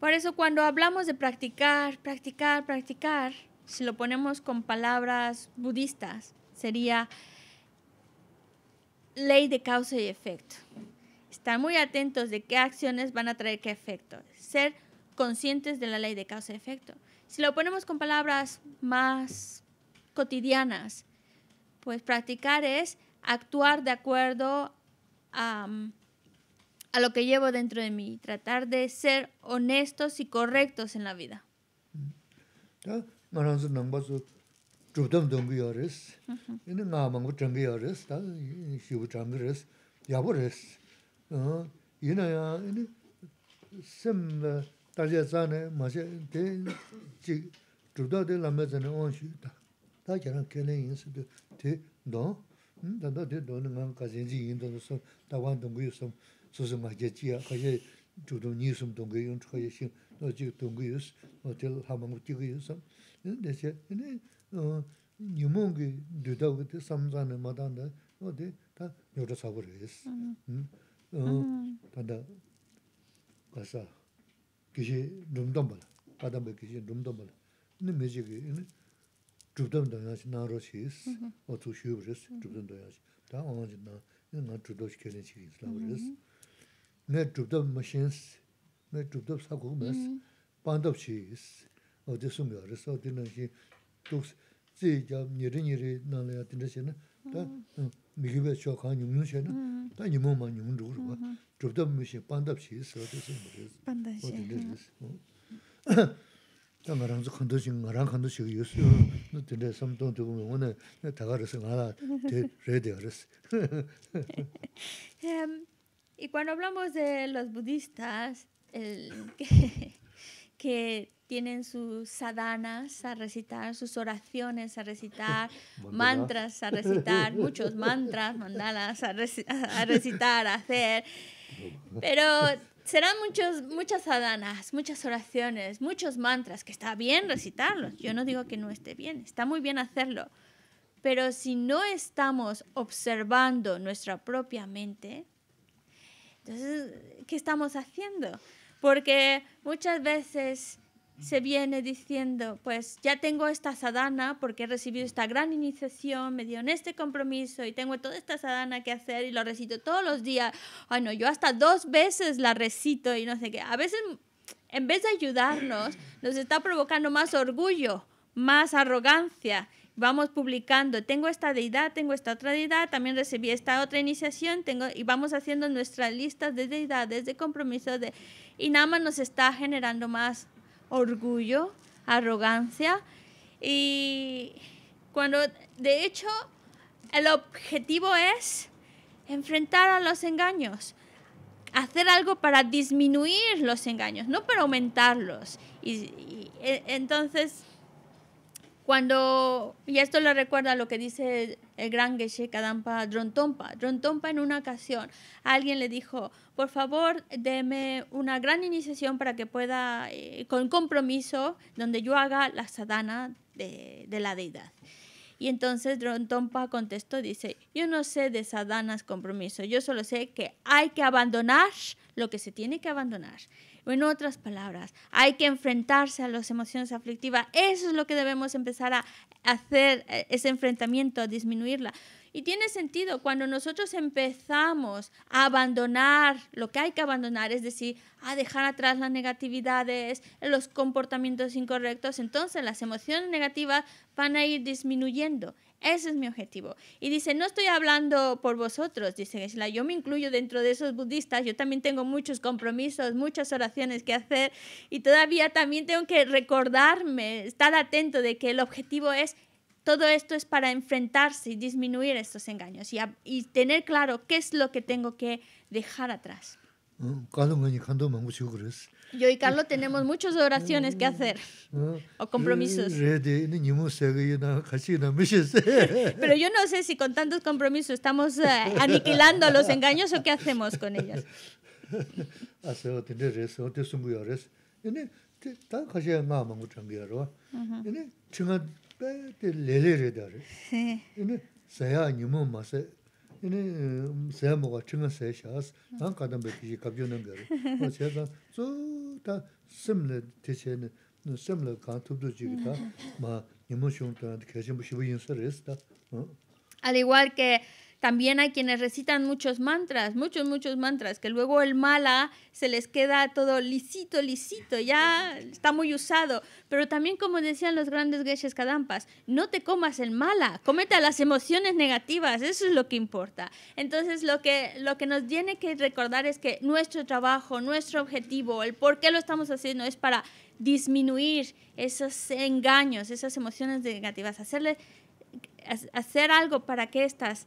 Por eso cuando hablamos de practicar, practicar, practicar, si lo ponemos con palabras budistas, sería ley de causa y efecto. Estar muy atentos de qué acciones van a traer qué efecto. Ser conscientes de la ley de causa y efecto. Si lo ponemos con palabras más cotidianas, pues practicar es actuar de acuerdo a, lo que llevo dentro de mí, tratar de ser honestos y correctos en la vida. tī dōng, dāndā tī dōng nā ngā kā zhēn jī yīn dōng sōng, dā wān dōng gu yu sōng, sō sō ngā jē jī yā, kā yē chū dōng nī sōng dōng gu yōng chō yé xīng, nō jī dōng gu zhubdam dhanyansi naa roshi is, o mm-hmm. tsu shiyub riz, zhubdam mm-hmm. dhanyansi. Daa aanzi naa, yaa naa zhubdab shi kelin shiyin islam riz. Naa zhubdab mashin si, naa zhubdab sakuk mas, pandab shiyi is, o di sumya riz, o di nanshi, duks, zi jaa niri niri naa laya dinda shiyana, daa mikibay shio kaa nyungyun shiyana, daa nyimu maa nyungyun dhugurwa, zhubdab mashin, pandab shiyi is, o di sumya riz, o di nanshi riz. Pandab Em, y cuando hablamos de los budistas el, que, tienen sus sadanas a recitar, sus oraciones a recitar, mantras a recitar, muchos mantras, mandalas a, recitar, a hacer. Pero serán muchos, muchas adanas, muchas oraciones, muchos mantras, que está bien recitarlos. Yo no digo que no esté bien, está muy bien hacerlo. Pero si no estamos observando nuestra propia mente, entonces, ¿qué estamos haciendo? Porque muchas veces se viene diciendo, pues ya tengo esta sadhana porque he recibido esta gran iniciación, me dio en este compromiso y tengo toda esta sadhana que hacer y lo recito todos los días. Ay, no, yo hasta dos veces la recito y no sé qué. A veces, en vez de ayudarnos, nos está provocando más orgullo, más arrogancia. Vamos publicando, tengo esta deidad, tengo esta otra deidad, también recibí esta otra iniciación, tengo y vamos haciendo nuestra lista de deidades, de compromiso de, y nada más nos está generando más orgullo, arrogancia y cuando de hecho el objetivo es enfrentar a los engaños, hacer algo para disminuir los engaños, no para aumentarlos. Y, e, entonces cuando, y esto le recuerda lo que dice el gran Geshe Kadampa Drontompa. Drontompa en una ocasión, alguien le dijo, por favor, déme una gran iniciación para que pueda, eh, con compromiso, donde yo haga la sadhana de, de la deidad. Y entonces Drontompa contestó, dice, yo no sé de sadanas compromiso, yo solo sé que hay que abandonar lo que se tiene que abandonar. O en otras palabras, hay que enfrentarse a las emociones aflictivas. Eso es lo que debemos empezar a hacer, e, ese enfrentamiento, a disminuirla. Y tiene sentido cuando nosotros empezamos a abandonar lo que hay que abandonar, es decir, a dejar atrás las negatividades, los comportamientos incorrectos, entonces las emociones negativas van a ir disminuyendo. Ese es mi objetivo. Y dice, no estoy hablando por vosotros, dice Geshe-la, yo me incluyo dentro de esos budistas, yo también tengo muchos compromisos, muchas oraciones que hacer y todavía también tengo que recordarme, estar atento de que el objetivo es, todo esto es para enfrentarse y disminuir estos engaños y, y tener claro qué es lo que tengo que dejar atrás. Yo y Carlos tenemos muchas oraciones que hacer o compromisos. Pero yo no sé si con tantos compromisos estamos eh, aniquilando los engaños o qué hacemos con ellos. Sí. 이네 세 뭐가 치는 세 가던 백기 갑자는 거. 뭐 제가 좀다 심레 티체는 너 심레 지기다. 마 니모 계신 부시부 인사를 했다. 어. Al igual que También hay quienes recitan muchos mantras, muchos, muchos mantras, que luego el mala se les queda todo lisito, lisito, ya está muy usado. Pero también, como decían los grandes geishas kadampas, no te comas el mala, cómete las emociones negativas, eso es lo que importa. Entonces, lo que, lo que nos tiene que recordar es que nuestro trabajo, nuestro objetivo, el por qué lo estamos haciendo es para disminuir esos engaños, esas emociones negativas, hacerle hacer algo para que estas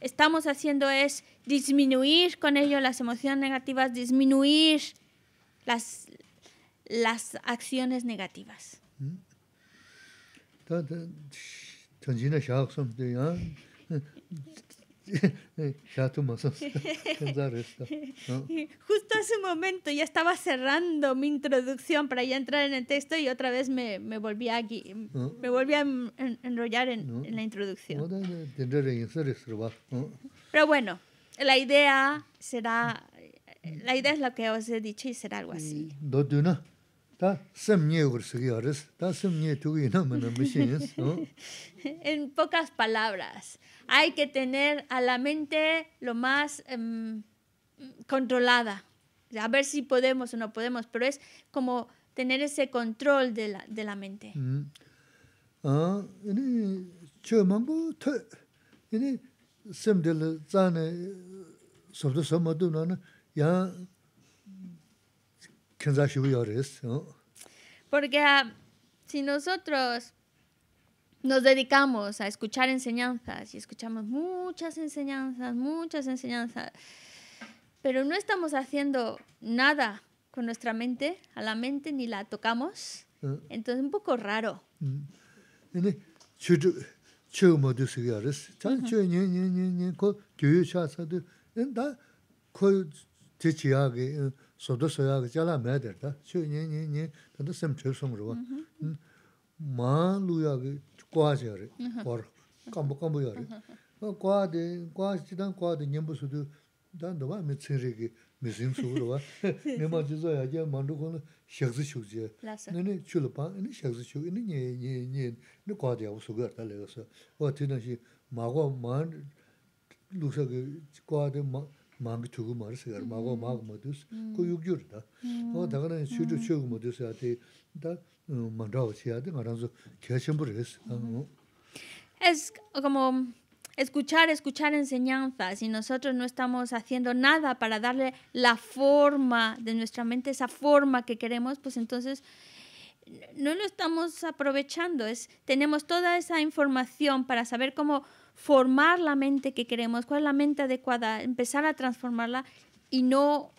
estamos haciendo es disminuir con ello las emociones negativas, disminuir las, las acciones negativas. ¿Mm? ya Justo hace un momento ya estaba cerrando mi introducción para ya entrar en el texto y otra vez me, me volví aquí, me volví a enrollar en, en la introducción. Pero bueno, la idea será, la idea es lo que os he dicho y será algo así. En pocas palabras, hay que tener a la mente lo más em, controlada. A ver si podemos o no podemos, pero es como tener ese control de la, de la mente. Ah, porque ah, si nosotros nos dedicamos a escuchar enseñanzas y escuchamos muchas enseñanzas, muchas enseñanzas, pero no estamos haciendo nada con nuestra mente, a la mente ni la tocamos, ah. entonces es un poco raro. Mm. sōdō sōyā kā chālā mē dēr 샘 chū nian nian nian, tā tā sēm chēr sōng rōwa. Mā lū yā kā kua chē yā rē, kua rō, kāmbu kāmbu yā rē. Kua dē, kua chī tā kua dē nian bō sō tū, tā ndō bā mē tsēn es como escuchar, escuchar enseñanzas y nosotros no estamos haciendo nada para darle la forma de nuestra mente, esa forma que queremos, pues entonces no lo estamos aprovechando. Es, tenemos toda esa información para saber cómo formar la mente que queremos, cuál es la mente adecuada, empezar a transformarla y no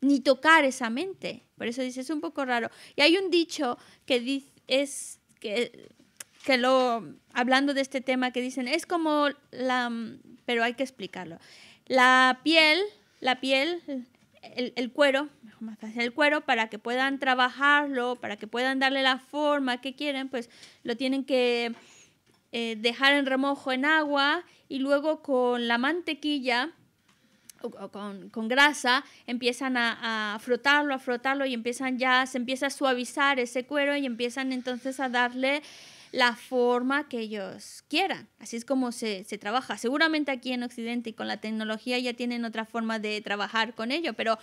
ni tocar esa mente. Por eso dice, es un poco raro. Y hay un dicho que dice, es que, lo, hablando de este tema, que dicen, es como la, pero hay que explicarlo. La piel, la piel, el, cuero, más el cuero, para que puedan trabajarlo, para que puedan darle la forma que quieren, pues lo tienen que eh, dejar en remojo en agua y luego con la mantequilla o con, grasa, empiezan a, frotarlo, a frotarlo y empiezan ya, se empieza a suavizar ese cuero y empiezan entonces a darle la forma que ellos quieran. Así es como se, se trabaja. Seguramente aquí en Occidente y con la tecnología ya tienen otra forma de trabajar con ello, pero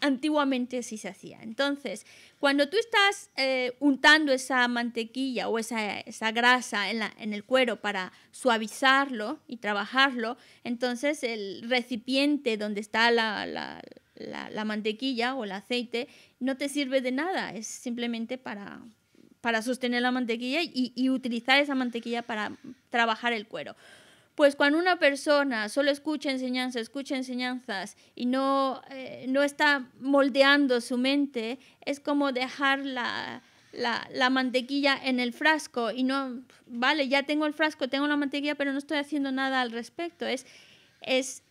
antiguamente sí se hacía. Entonces, cuando tú estás eh, untando esa mantequilla o esa, grasa en, el cuero para suavizarlo y trabajarlo, entonces el recipiente donde está la, mantequilla o el aceite no te sirve de nada, es simplemente para, sostener la mantequilla y utilizar esa mantequilla para trabajar el cuero. Pues cuando una persona solo escucha enseñanzas, escucha enseñanzas y no, eh, no está moldeando su mente, es como dejar la, mantequilla en el frasco y no, vale, ya tengo el frasco, tengo la mantequilla, pero no estoy haciendo nada al respecto. Es, es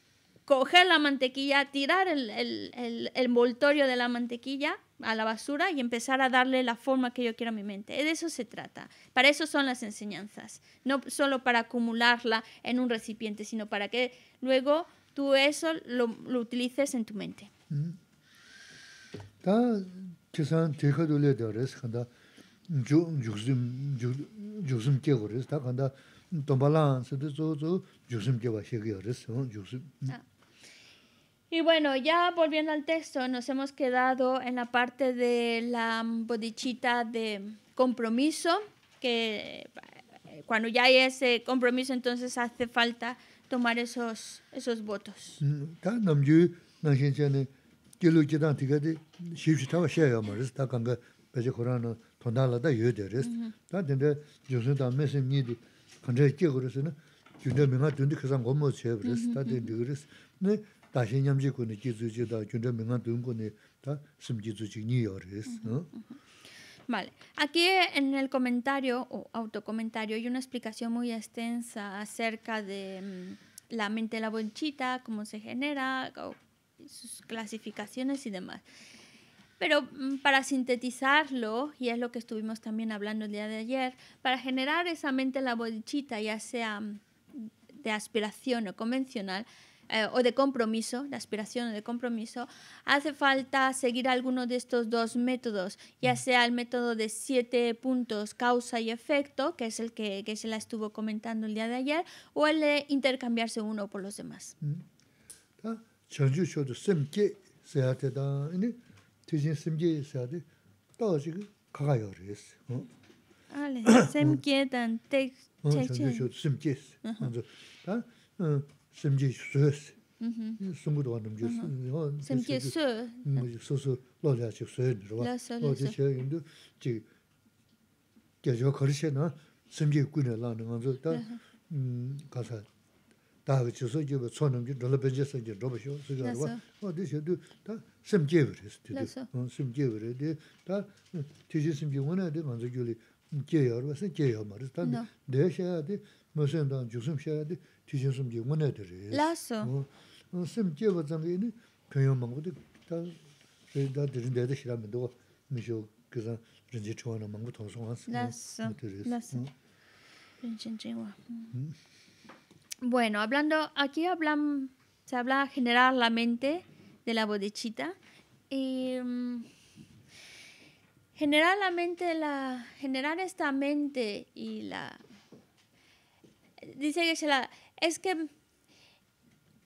coger la mantequilla, tirar el, el, el envoltorio de la mantequilla a la basura y empezar a darle la forma que yo quiero a mi mente. De eso se trata. Para eso son las enseñanzas. No solo para acumularla en un recipiente, sino para que luego tú eso lo, utilices en tu mente. Y bueno, ya volviendo al texto, nos hemos quedado en la parte de la bodichita de compromiso, que eh, cuando ya hay ese compromiso, entonces hace falta tomar esos, esos votos. Mm, Vale, aquí en el comentario o autocomentario hay una explicación muy extensa acerca de mm, la mente la bonchita, cómo se genera, sus clasificaciones y demás. Pero mm, para sintetizarlo, y es lo que estuvimos también hablando el día de ayer, para generar esa mente la bolchita, ya sea mm, de aspiración o convencional, eh, o de compromiso, de aspiración o de compromiso, hace falta seguir alguno de estos dos métodos, ya mm. sea el método de siete puntos causa y efecto, que es el que, que se la estuvo comentando el día de ayer, o el de intercambiarse uno por los demás. Mm. 심지 수스 음. 안 왔는 게 있어. 심지 수. 수수 놀려지 수인들 와. 어디 저인데 지 계저 걸으세나 심지 꾸려라는 건데 음 가서 다 주소 집에 처는 게 돌아버져서 이제 돌아셔. 그래서 와. 어다 심지 버렸어. 어 심지 버렸대. 다 뒤지 심지 원하대 먼저 교리 ཁྱི ཕྱད ཁྱི ཁྱི ཁྱི ཁྱི ཁྱི ཁྱི ཁྱི ཁྱི ཁྱི Bueno, hablando aquí hablan, se habla generar la mente de la bodechita. y mm, generar la mente la generar esta mente y la dice que se la es que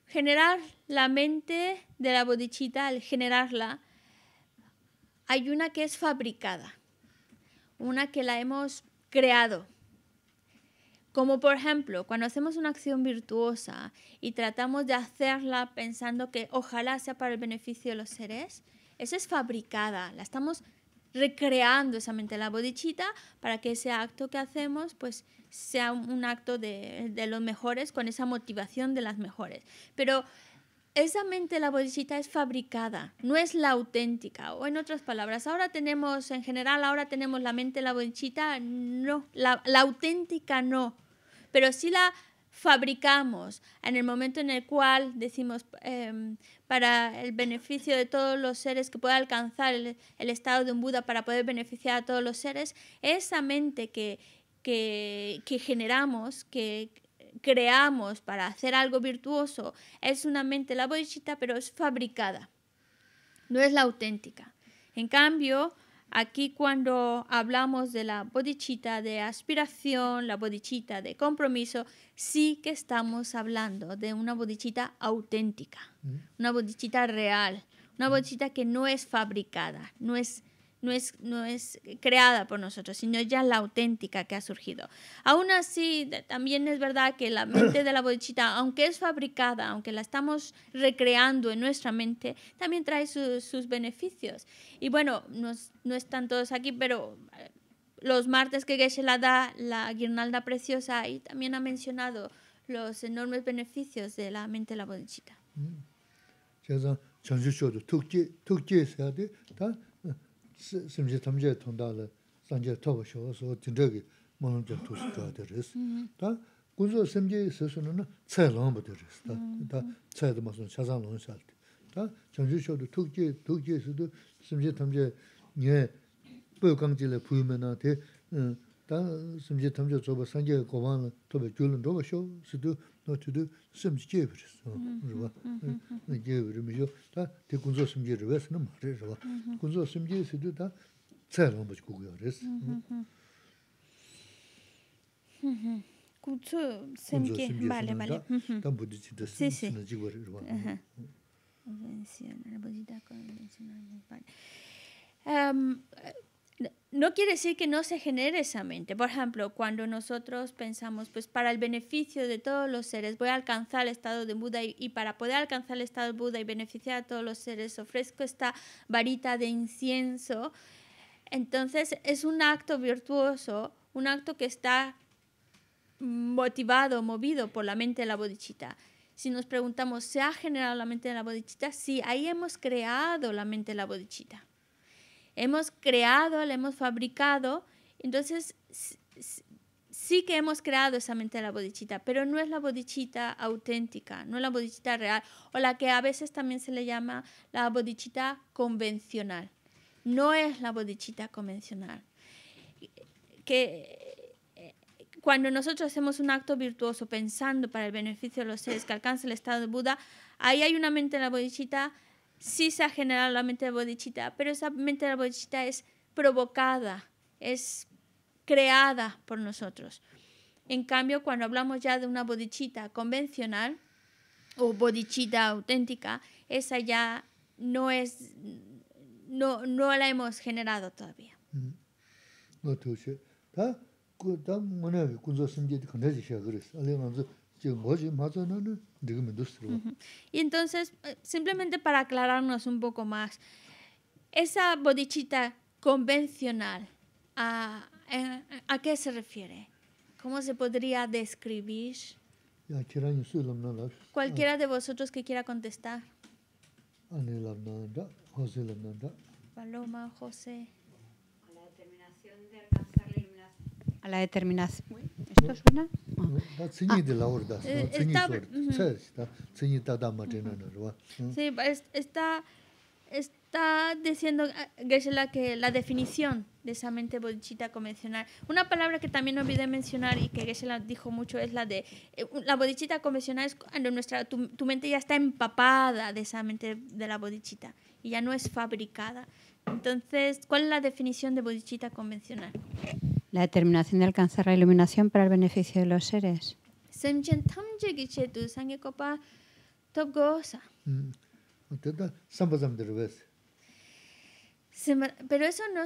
generar la mente de la bodichita, al generarla, hay una que es fabricada, una que la hemos creado. Como por ejemplo, cuando hacemos una acción virtuosa y tratamos de hacerla pensando que ojalá sea para el beneficio de los seres, esa es fabricada, la estamos recreando esa mente, la bodichita, para que ese acto que hacemos pues sea un acto de, los mejores, con esa motivación de las mejores. Pero esa mente, la bodichita, es fabricada, no es la auténtica. O en otras palabras, ahora tenemos, en general, ahora tenemos la mente, la bodichita, no, la, la auténtica no, pero sí la fabricamos, en el momento en el cual decimos em, para el beneficio de todos los seres que pueda alcanzar el, estado de un Buda para poder beneficiar a todos los seres, esa mente que, generamos, que creamos para hacer algo virtuoso, es una mente la pero es fabricada, no es la auténtica. En cambio, Aquí cuando hablamos de la bodichita de aspiración, la bodichita de compromiso, sí que estamos hablando de una bodichita auténtica, mm. una bodichita real, una mm. bodichita que no es fabricada, no es no es, no es creada por nosotros, sino ya la auténtica que ha surgido. Aún así, también es verdad que la mente de la bodichita, aunque es fabricada, aunque la estamos recreando en nuestra mente, también trae sus beneficios. Y bueno, no, están todos aquí, pero eh, los martes que Geshe la da, la guirnalda preciosa, y también ha mencionado los enormes beneficios de la mente de la bodichita. 심지 탐제 통달 산제 토보쇼서 진저기 뭐는 좀 도스가 되레스 다 군조 심지 스스로는 체랑 버들스 다 체도 무슨 차장 논살 다 정주쇼도 특제 특제에서도 심지 탐제 예 부강질의 부유면한테 대다 심지 탐저 저버 상계 고반 도베 줄은 도가 쇼 수도 노트도 심지 개버스 그러나 네 개버미죠 다 대군조 심지 레스는 말이죠 군조 심지 수도 다 차로 한번 보고 그래요 레스 음음 군조 심지 말레 말레 음음 담 부디지 더 심지 나지 버 그러나 어 왠지 안 no quiere decir que no se genere esa mente. Por ejemplo, cuando nosotros pensamos, pues para el beneficio de todos los seres, voy a alcanzar el estado de Buda y, para poder alcanzar el estado de Buda y beneficiar a todos los seres, ofrezco esta varita de incienso. Entonces es un acto virtuoso, un acto que está motivado, movido por la mente de la bodichita. Si nos preguntamos, ¿se ha generado la mente de la bodichita? Sí, ahí hemos creado la mente de la bodichita hemos creado, la hemos fabricado, entonces sí que hemos creado esa mente de la bodichita, pero no es la bodichita auténtica, no es la bodichita real, o la que a veces también se le llama la bodichita convencional. No es la bodichita convencional. Que cuando nosotros hacemos un acto virtuoso pensando para el beneficio de los seres que alcanza el estado de Buda, ahí hay una mente de la bodichita sí se ha generado la mente de bodichita, pero esa mente de bodichita es provocada, es creada por nosotros. En cambio, cuando hablamos ya de una bodichita convencional o bodichita auténtica, esa ya no es, no, no la hemos generado todavía. Mm-hmm. Y entonces, eh, simplemente para aclararnos un poco más, esa bodichita convencional, ¿a, eh, qué se refiere? ¿Cómo se podría describir? Cualquiera de vosotros que quiera contestar. Paloma, José. a la determinación. ¿Esto suena? Sí, está, está diciendo eh, Gesela, la que la definición de esa mente bodhichitta convencional, una palabra que también olvidé mencionar y que Gesela la dijo mucho es la de, eh, la bodhichitta convencional es cuando nuestra, tu, tu, mente ya está empapada de esa mente de la bodhichitta y ya no es fabricada. Entonces, ¿cuál es la definición de bodhichitta convencional? la determinación de alcanzar la iluminación para el beneficio de los seres. Pero eso no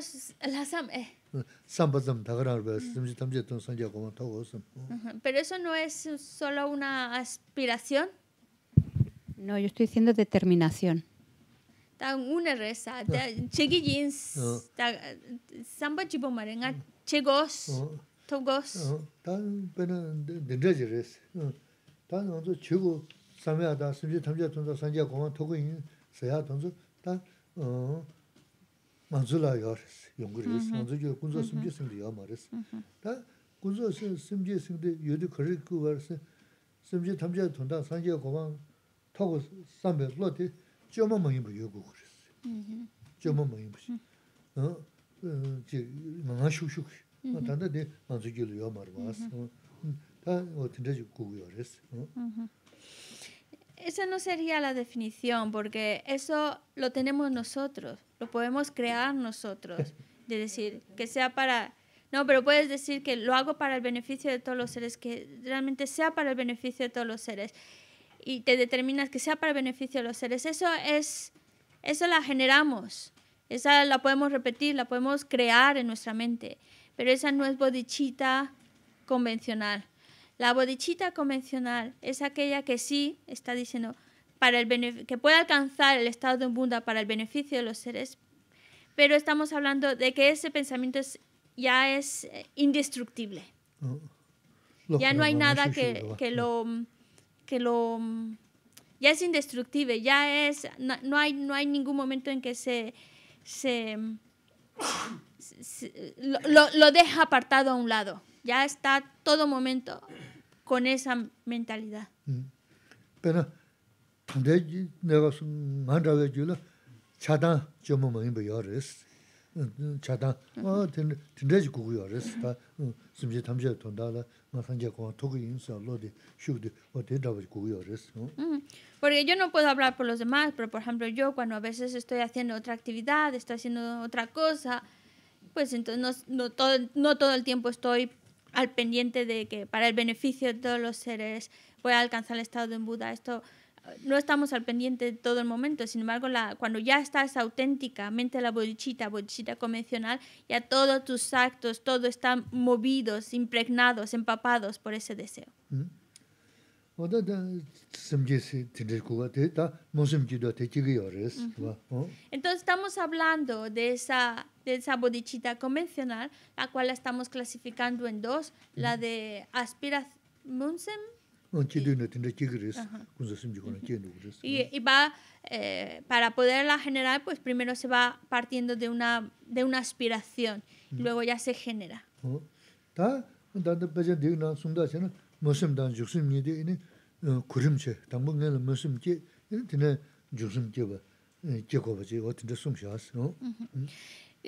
es solo una aspiración. No, yo estoy diciendo determinación. una reza, chegos togos dan ben den rejeres dan onzo chego samya da simje tamje tonda sanje goma togo in seya tonzo dan manzula yores yongres onzo je kunzo simje simde ya mares da kunzo simje simde yodi kori ku varse simje tamje tonda sanje goma togo sambe lote chomo mo yogo kores Esa no sería la definición, porque eso lo tenemos nosotros, lo podemos crear nosotros. De decir, que sea para... No, pero puedes decir que lo hago para el beneficio de todos los seres, que realmente sea para el beneficio de todos los seres. Y te determinas que sea para el beneficio de los seres. Eso es... Eso la generamos. Esa la podemos repetir, la podemos crear en nuestra mente, pero esa no es bodichita convencional. La bodichita convencional es aquella que sí está diciendo para el que puede alcanzar el estado de un bunda para el beneficio de los seres, pero estamos hablando de que ese pensamiento es, ya es eh, indestructible. Mm. Ya no hay nada que, que lo que lo ya es indestructible, ya es no, hay no hay ningún momento en que se se, lo, deja apartado a un lado. Ya está todo momento con esa mentalidad. Mm. Pues, Porque yo no puedo hablar por los demás, pero por ejemplo yo cuando a veces estoy haciendo otra actividad, estoy haciendo otra cosa, pues entonces no, no, todo, no todo el tiempo estoy al pendiente de que para el beneficio de todos los seres voy a alcanzar el estado de Buda. Esto no estamos al pendiente de todo el momento, sin embargo, cuando ya estás auténticamente la bodichita, bodichita convencional, ya todos tus actos, todo están movidos, impregnados, empapados por ese deseo. Entonces estamos hablando de esa, de esa bodichita convencional, la cual la estamos clasificando en dos, la mm-hmm. de aspiración, y, y va, eh, para poderla generar, pues primero se va partiendo de una, de una aspiración, y luego ya se genera.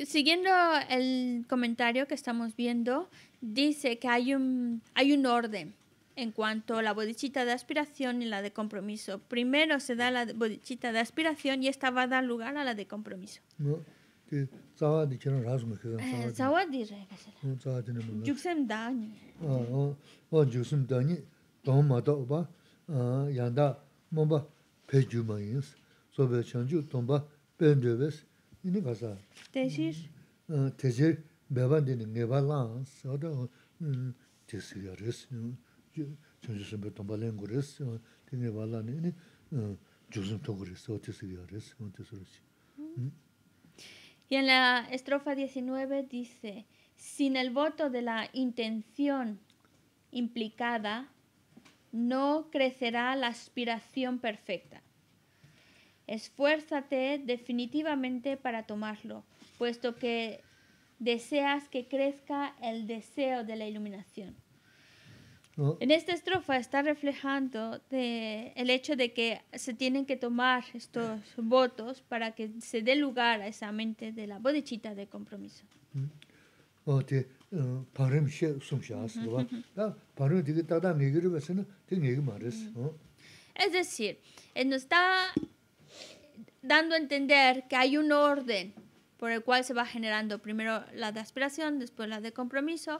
Siguiendo el comentario que estamos viendo, dice que hay un, hay un orden en cuanto a la bodichita de aspiración y la de compromiso. Primero se da la bodichita de aspiración y esta va a dar lugar a la de compromiso. Y en la estrofa 19 dice, sin el voto de la intención implicada, no crecerá la aspiración perfecta. Esfuérzate definitivamente para tomarlo, puesto que deseas que crezca el deseo de la iluminación. En esta estrofa está reflejando el hecho de que se tienen que tomar estos votos para que se dé lugar a esa mente de la bodichita de compromiso. ¿Mm? Es decir, eh, nos está dando a entender que hay un orden por el cual se va generando primero la de aspiración, después la de compromiso,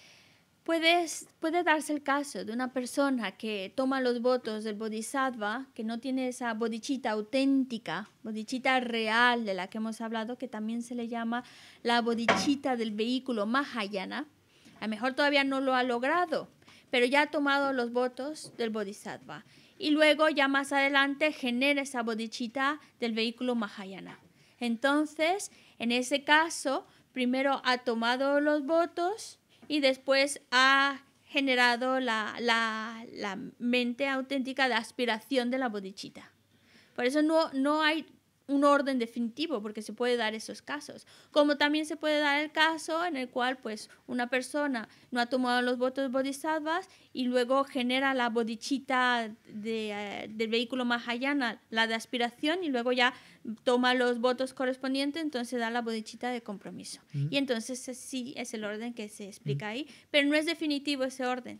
puede darse el caso de una persona que toma los votos del bodhisattva, que no tiene esa bodichita auténtica, bodichita real de la que hemos hablado, que también se le llama la bodichita del vehículo Mahayana. A lo mejor todavía no lo ha logrado, pero ya ha tomado los votos del bodhisattva. Y luego ya más adelante genera esa bodichita del vehículo Mahayana. Entonces, en ese caso, primero ha tomado los votos y después ha generado la, la, mente auténtica de aspiración de la bodichita. Por eso no, no hay un orden definitivo, porque se puede dar esos casos. Como también se puede dar el caso en el cual pues una persona no ha tomado los votos bodhisattvas y luego genera la bodichita eh, del vehículo mahayana, la de aspiración, y luego ya toma los votos correspondientes, entonces da la bodichita de compromiso. Mm. Y entonces eh, sí es el orden que se explica mm. ahí, pero no es definitivo ese orden.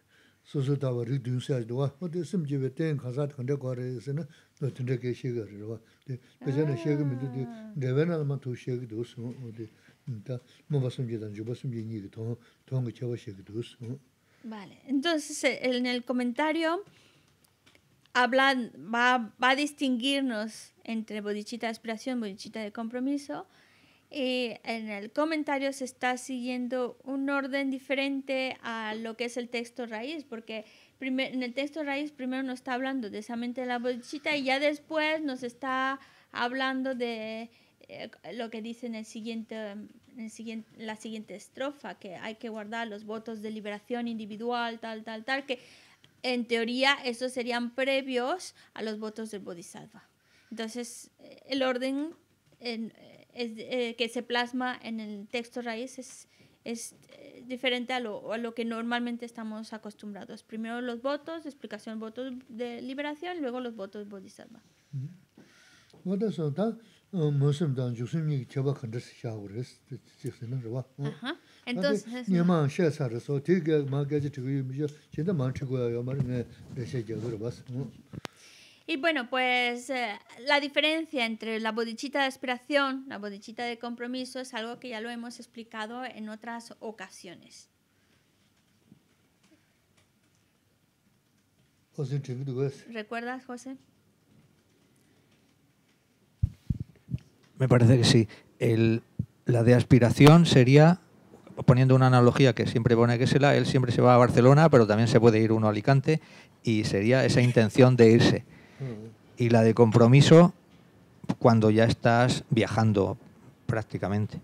Vale, entonces en el comentario hablan, va, a distinguirnos entre bodichita de aspiración, bodichita de compromiso, y en el comentario se está siguiendo un orden diferente a lo que es el texto raíz, porque primer, en el texto raíz primero nos está hablando de esa mente de la bolsita y ya después nos está hablando de eh, lo que dice en, el siguiente, en siguiente, la siguiente estrofa, que hay que guardar los votos de liberación individual, tal, tal, tal, que en teoría esos serían previos a los votos del bodhisattva. Entonces, eh, el orden en, es, eh, que se plasma en el texto raíz es, es eh, diferente a lo, a lo, que normalmente estamos acostumbrados. Primero los votos, explicación votos de liberación, luego los votos bodhisattva. Entonces, y bueno, pues eh, la diferencia entre la bodichita de aspiración, la bodichita de compromiso, es algo que ya lo hemos explicado en otras ocasiones. ¿Recuerdas, José? Me parece que sí. la de aspiración sería, poniendo una analogía que siempre pone que se la, él siempre se va a Barcelona, pero también se puede ir uno a Alicante, y sería esa intención de irse y la de compromiso cuando ya estás viajando prácticamente.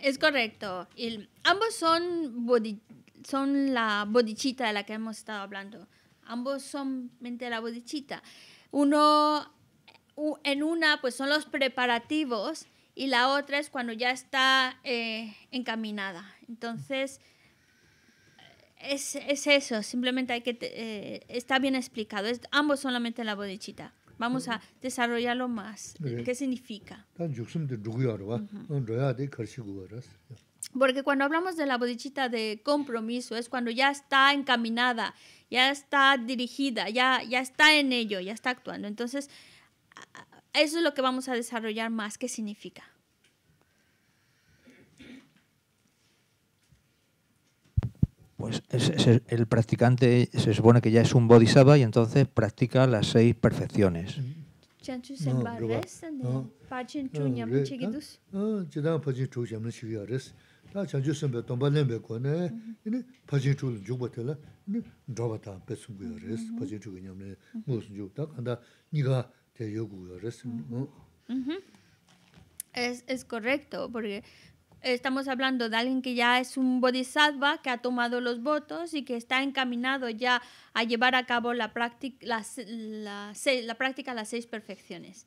es correcto. ambos son son la bodichita de la que hemos estado hablando. Ambos son mente la bodichita. Uno, en una, pues son los preparativos y la otra es cuando ya está eh, encaminada. Entonces, eh, es, eso, simplemente hay que, eh, está bien explicado. Es, ambos solamente la bodichita. Vamos a desarrollarlo más. ¿Qué significa? Porque cuando hablamos de la bodichita de compromiso es cuando ya está encaminada, ya está dirigida, ya, ya está en ello, ya está actuando. Entonces, eso es lo que vamos a desarrollar más. ¿Qué significa? Pues el practicante se supone que ya es un bodhisattva y entonces practica las seis perfecciones. Es, correcto, porque estamos hablando de alguien que ya es un bodhisattva, que ha tomado los votos y que está encaminado ya a llevar a cabo la práctica, la, práctica las seis perfecciones.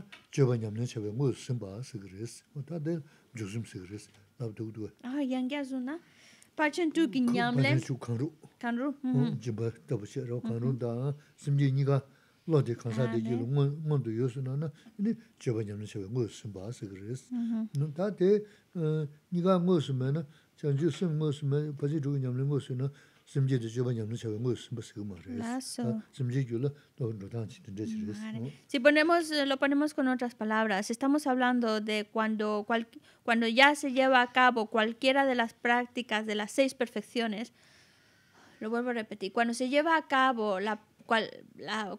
다 저번 년에 무슨 바스 쓴바 쓰그레스 뭐 다들 조심 쓰그레스 나도도 아 양가즈나 파천 두기 냠레 간루 간루 음 지바 더버셔 간루다 심지 니가 로데 칸사데 길몬 몬도 요스나나 이니 저번 년에 무슨 바스 쓴바 쓰그레스 누 다데 니가 뭐 쓰면은 전주 쓴뭐 쓰면 버지 두기 냠레 Si ponemos eh, lo ponemos con otras palabras, estamos hablando de cuando cuando ya se lleva a cabo cualquiera de las prácticas de las seis perfecciones. Lo vuelvo a repetir, cuando se lleva a cabo la, cual,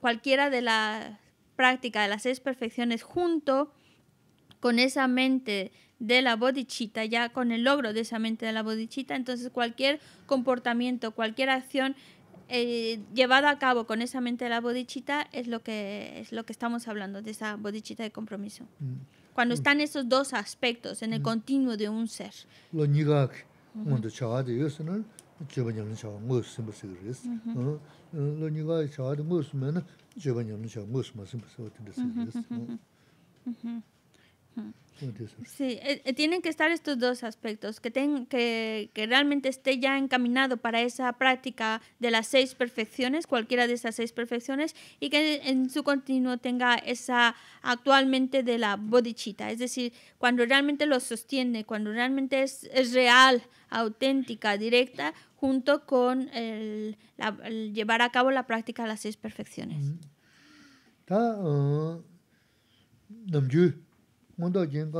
cualquiera de la práctica de las seis perfecciones junto con esa mente de la bodichita, ya con el logro de esa mente de la bodichita, entonces cualquier comportamiento, cualquier acción eh, llevada a cabo con esa mente de la bodichita es lo que es lo que estamos hablando de esa bodichita de compromiso. Mm. Cuando mm. están esos dos aspectos en el mm. continuo de un ser. Sí, eh, eh, tienen que estar estos dos aspectos, que, ten, que, realmente esté ya encaminado para esa práctica de las seis perfecciones, cualquiera de esas seis perfecciones, y que en su continuo tenga esa actualmente de la bodichita, es decir, cuando realmente lo sostiene, cuando realmente es, real, auténtica, directa, junto con el, llevar a cabo la práctica de las seis perfecciones. Mm. Ah, también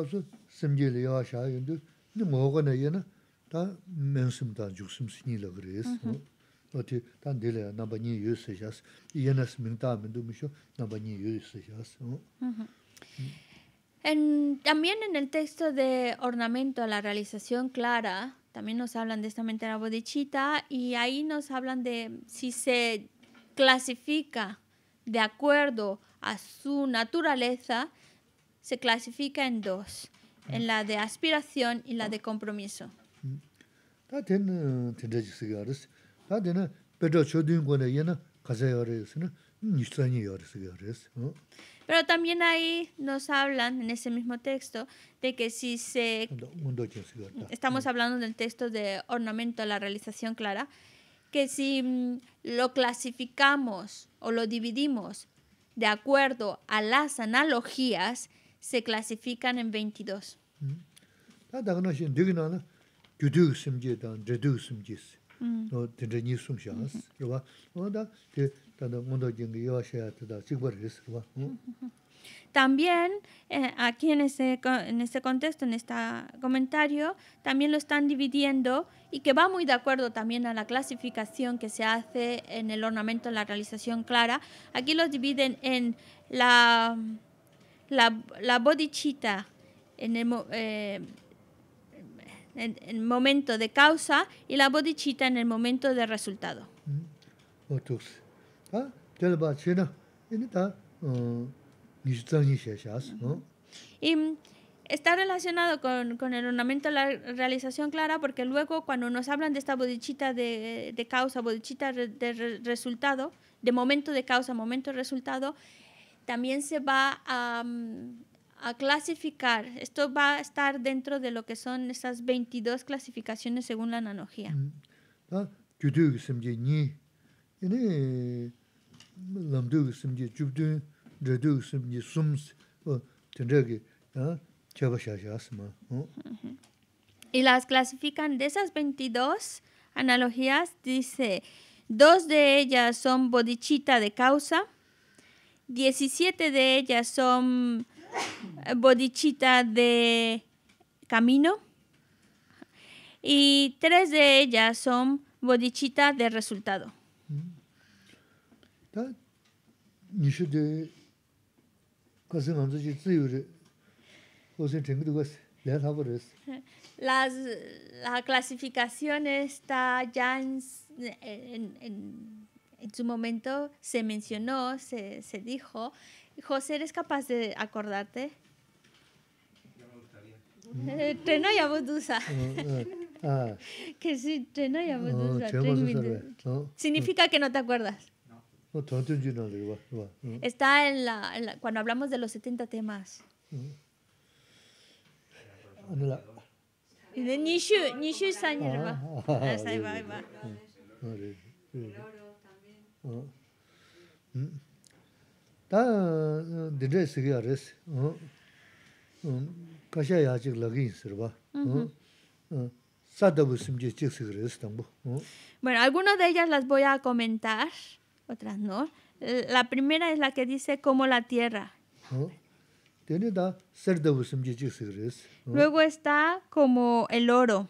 en el texto de Ornamento a la realización clara, también nos hablan de esta la bodichita y ahí nos hablan de si se clasifica de acuerdo a su naturaleza, se clasifica en dos, en la de aspiración y la de compromiso. Pero también ahí nos hablan en ese mismo texto de que si se... Estamos mm. hablando del texto de ornamento, a la realización clara, que si mm, lo clasificamos o lo dividimos de acuerdo a las analogías, se clasifican en 22. También, eh, aquí en en este contexto, en este comentario, también lo están dividiendo y que va muy de acuerdo también a la clasificación que se hace en el ornamento, en la realización clara. Aquí los dividen en la la, la bodichita en el, eh, en momento de causa y la bodichita en el momento de resultado. Mm. Y está relacionado con, con, el ornamento la realización clara porque luego cuando nos hablan de esta bodichita de, de causa, bodichita de, de resultado, de momento de causa, momento de resultado, también se va mm, a, clasificar. Esto va a estar dentro de lo que son esas 22 clasificaciones según la analogía. Y las clasifican de esas 22 analogías, dice, dos de ellas son bodichita de causa, 17 de ellas son eh, bodichita de camino y tres de ellas son bodichita de resultado. Las, la clasificación está ya en en su momento se mencionó, se, se dijo, José, ¿eres capaz de acordarte? Eh, treno budusa. Ah, ah. Que sí, Treno budusa. Significa que no te acuerdas. Está en la, cuando hablamos de los 70 temas. Mm. Ah, Nishu, Nishu Sanyerba. Ahí va. Bueno, algunas de ellas las voy a comentar, otras no. La primera es la que dice como la tierra. Luego está como el oro.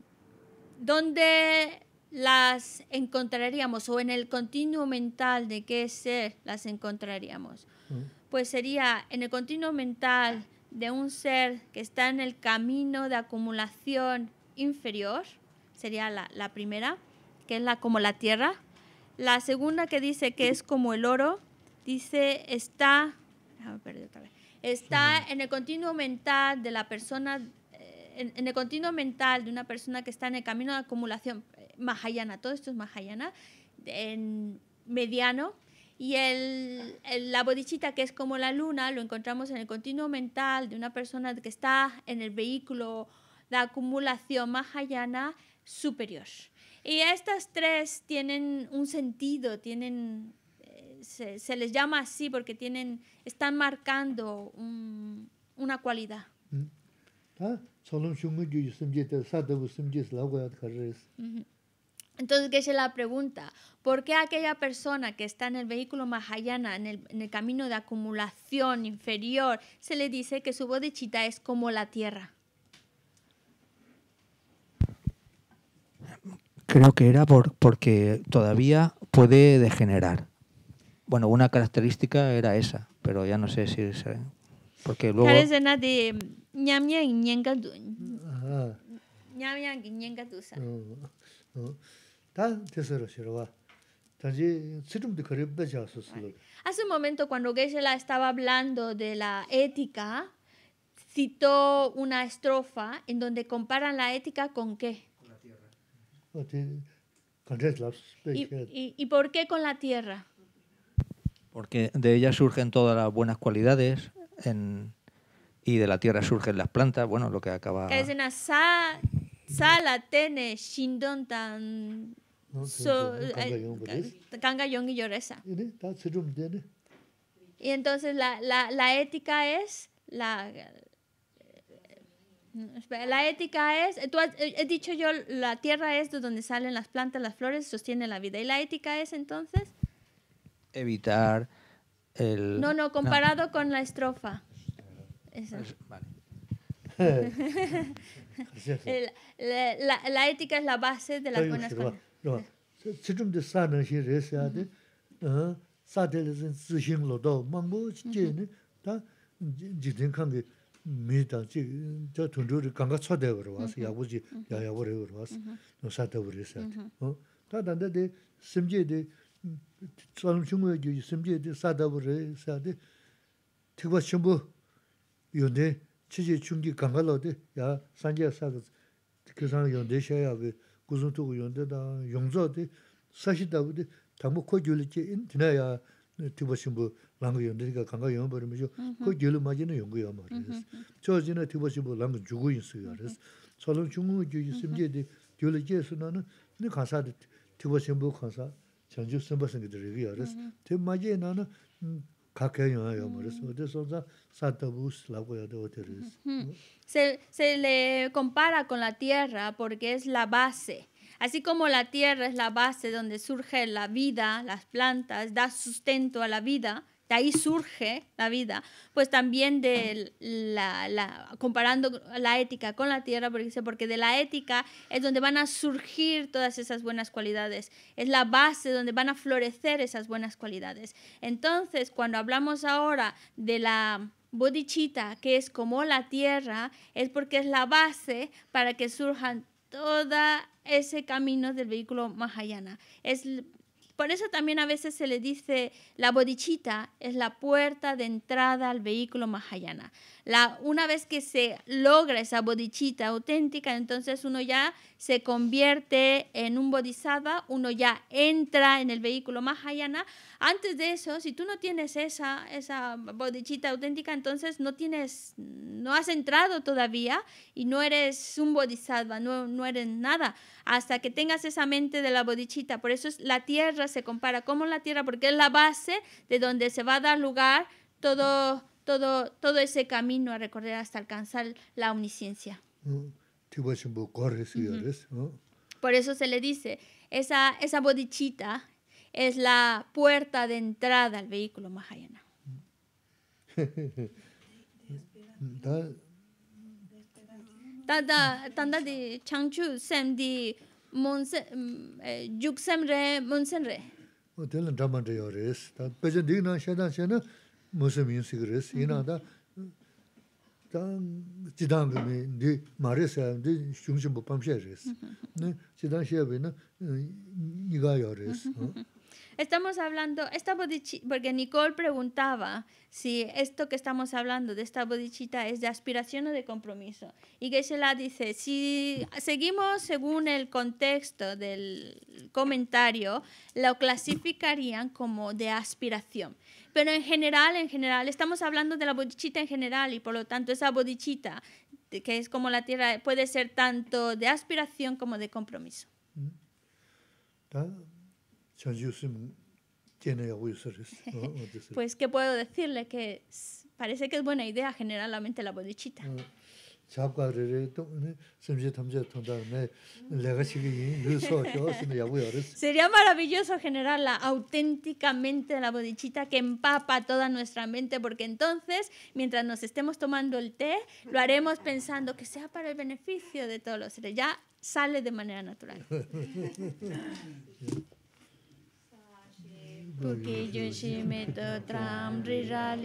¿Dónde las encontraríamos o en el continuo mental de qué ser las encontraríamos? Mm. Pues sería en el continuo mental de un ser que está en el camino de acumulación inferior, sería la, primera, que es la, como la tierra. La segunda que dice que es como el oro, dice está, está en el continuo mental de la persona en, el continuo mental de una persona que está en el camino de acumulación eh, mahayana, todo esto es mahayana, en mediano, y el, la bodichita, que es como la luna, lo encontramos en el continuo mental de una persona que está en el vehículo de acumulación mahayana superior. Y estas tres tienen un sentido, tienen, eh, se, les llama así porque tienen, están marcando una cualidad. Entonces, que se la pregunta, ¿por qué aquella persona que está en el vehículo Mahayana, en el, camino de acumulación inferior, se le dice que su bodichita es como la tierra? Creo que era por, porque todavía puede degenerar. Bueno, una característica era esa, pero ya no sé si... Se, porque luego... de Hace un momento cuando Geshe-la estaba hablando de la ética, citó una estrofa en donde comparan la ética con qué. Con la tierra. ¿Y, y, y por qué con la tierra? Porque de ella surgen todas las buenas cualidades, y de la tierra surgen las plantas, bueno, lo que acaba... Es una tan... So, Y entonces la, la, la ética es la... Eh, la ética es, eh, he dicho yo, la tierra es de donde salen las plantas, las flores, sostiene la vida. ¿Y la ética es entonces? Evitar no, no, comparado con la estrofa. Eso. Vale. la, la, ética es la base de las buenas tsaalam chungwa ya gyoji simche di sadabu re, sadi, tikwa chumbu yonde, chiche chungi kanga lo di, ya sanjia sagas, kisang yonde shaya we, kuzuntuku yonde da, yongzo di, sashi dabu di, tangbo ko gyoli che in tina ya, tikwa chumbu langa yonde, tika kanga yonga bari mm-hmm. ko gyoli ma jina yonga ma mm-hmm. Cho zina in su mm-hmm. di, na ni Se, se le compara con la tierra porque es la base. Así como la tierra es la base donde surge la vida, las plantas, da sustento a la vida, de ahí surge la vida, pues también de la, comparando la ética con la tierra, porque de la ética es donde van a surgir todas esas buenas cualidades, es la base donde van a florecer esas buenas cualidades. Entonces, cuando hablamos ahora de la bodichita, que es como la tierra, es porque es la base para que surjan todo ese camino del vehículo Mahayana. Es por eso también a veces se le dice la bodichita es la puerta de entrada al vehículo mahayana una vez que se logra esa bodichita auténtica, entonces uno ya se convierte en un bodhisattva, uno ya entra en el vehículo Mahayana. Antes de eso, si tú no tienes esa, esa bodichita auténtica, entonces no tienes, no has entrado todavía y no eres un bodhisattva, no, no eres nada, hasta que tengas esa mente de la bodichita. Por eso es, la tierra se compara como la tierra, porque es la base de donde se va a dar lugar todo todo, todo ese camino a recorrer hasta alcanzar la omnisciencia. Mm. mm Por eso se le dice, esa, esa bodichita es la puerta de entrada al vehículo Mahayana. tanda mm. tanda di changchu sem di monse juksem mm, eh, re monsen re o tel drama de yores ta Estamos hablando, esta porque Nicole preguntaba si esto que estamos hablando de esta bodichita es de aspiración o de compromiso. Y Geshe-la dice, si seguimos según el contexto del comentario, lo clasificarían como de aspiración pero en general, en general, estamos hablando de la bodichita en general y por lo tanto esa bodichita, que es como la tierra, puede ser tanto de aspiración como de compromiso. Mm. pues, ¿qué puedo decirle? Que parece que es buena idea generalmente la bodichita. Mm. Sería maravilloso generar la, auténticamente la bodichita que empapa toda nuestra mente, porque entonces, mientras nos estemos tomando el té, lo haremos pensando que sea para el beneficio de todos los seres. Ya sale de manera natural. Puki yoshi meto tram rira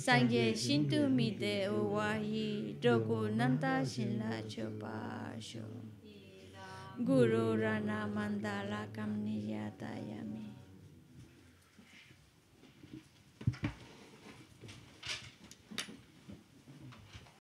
sangye shintu mide uwahi roku nanta la Guru rana mandala Yatayami.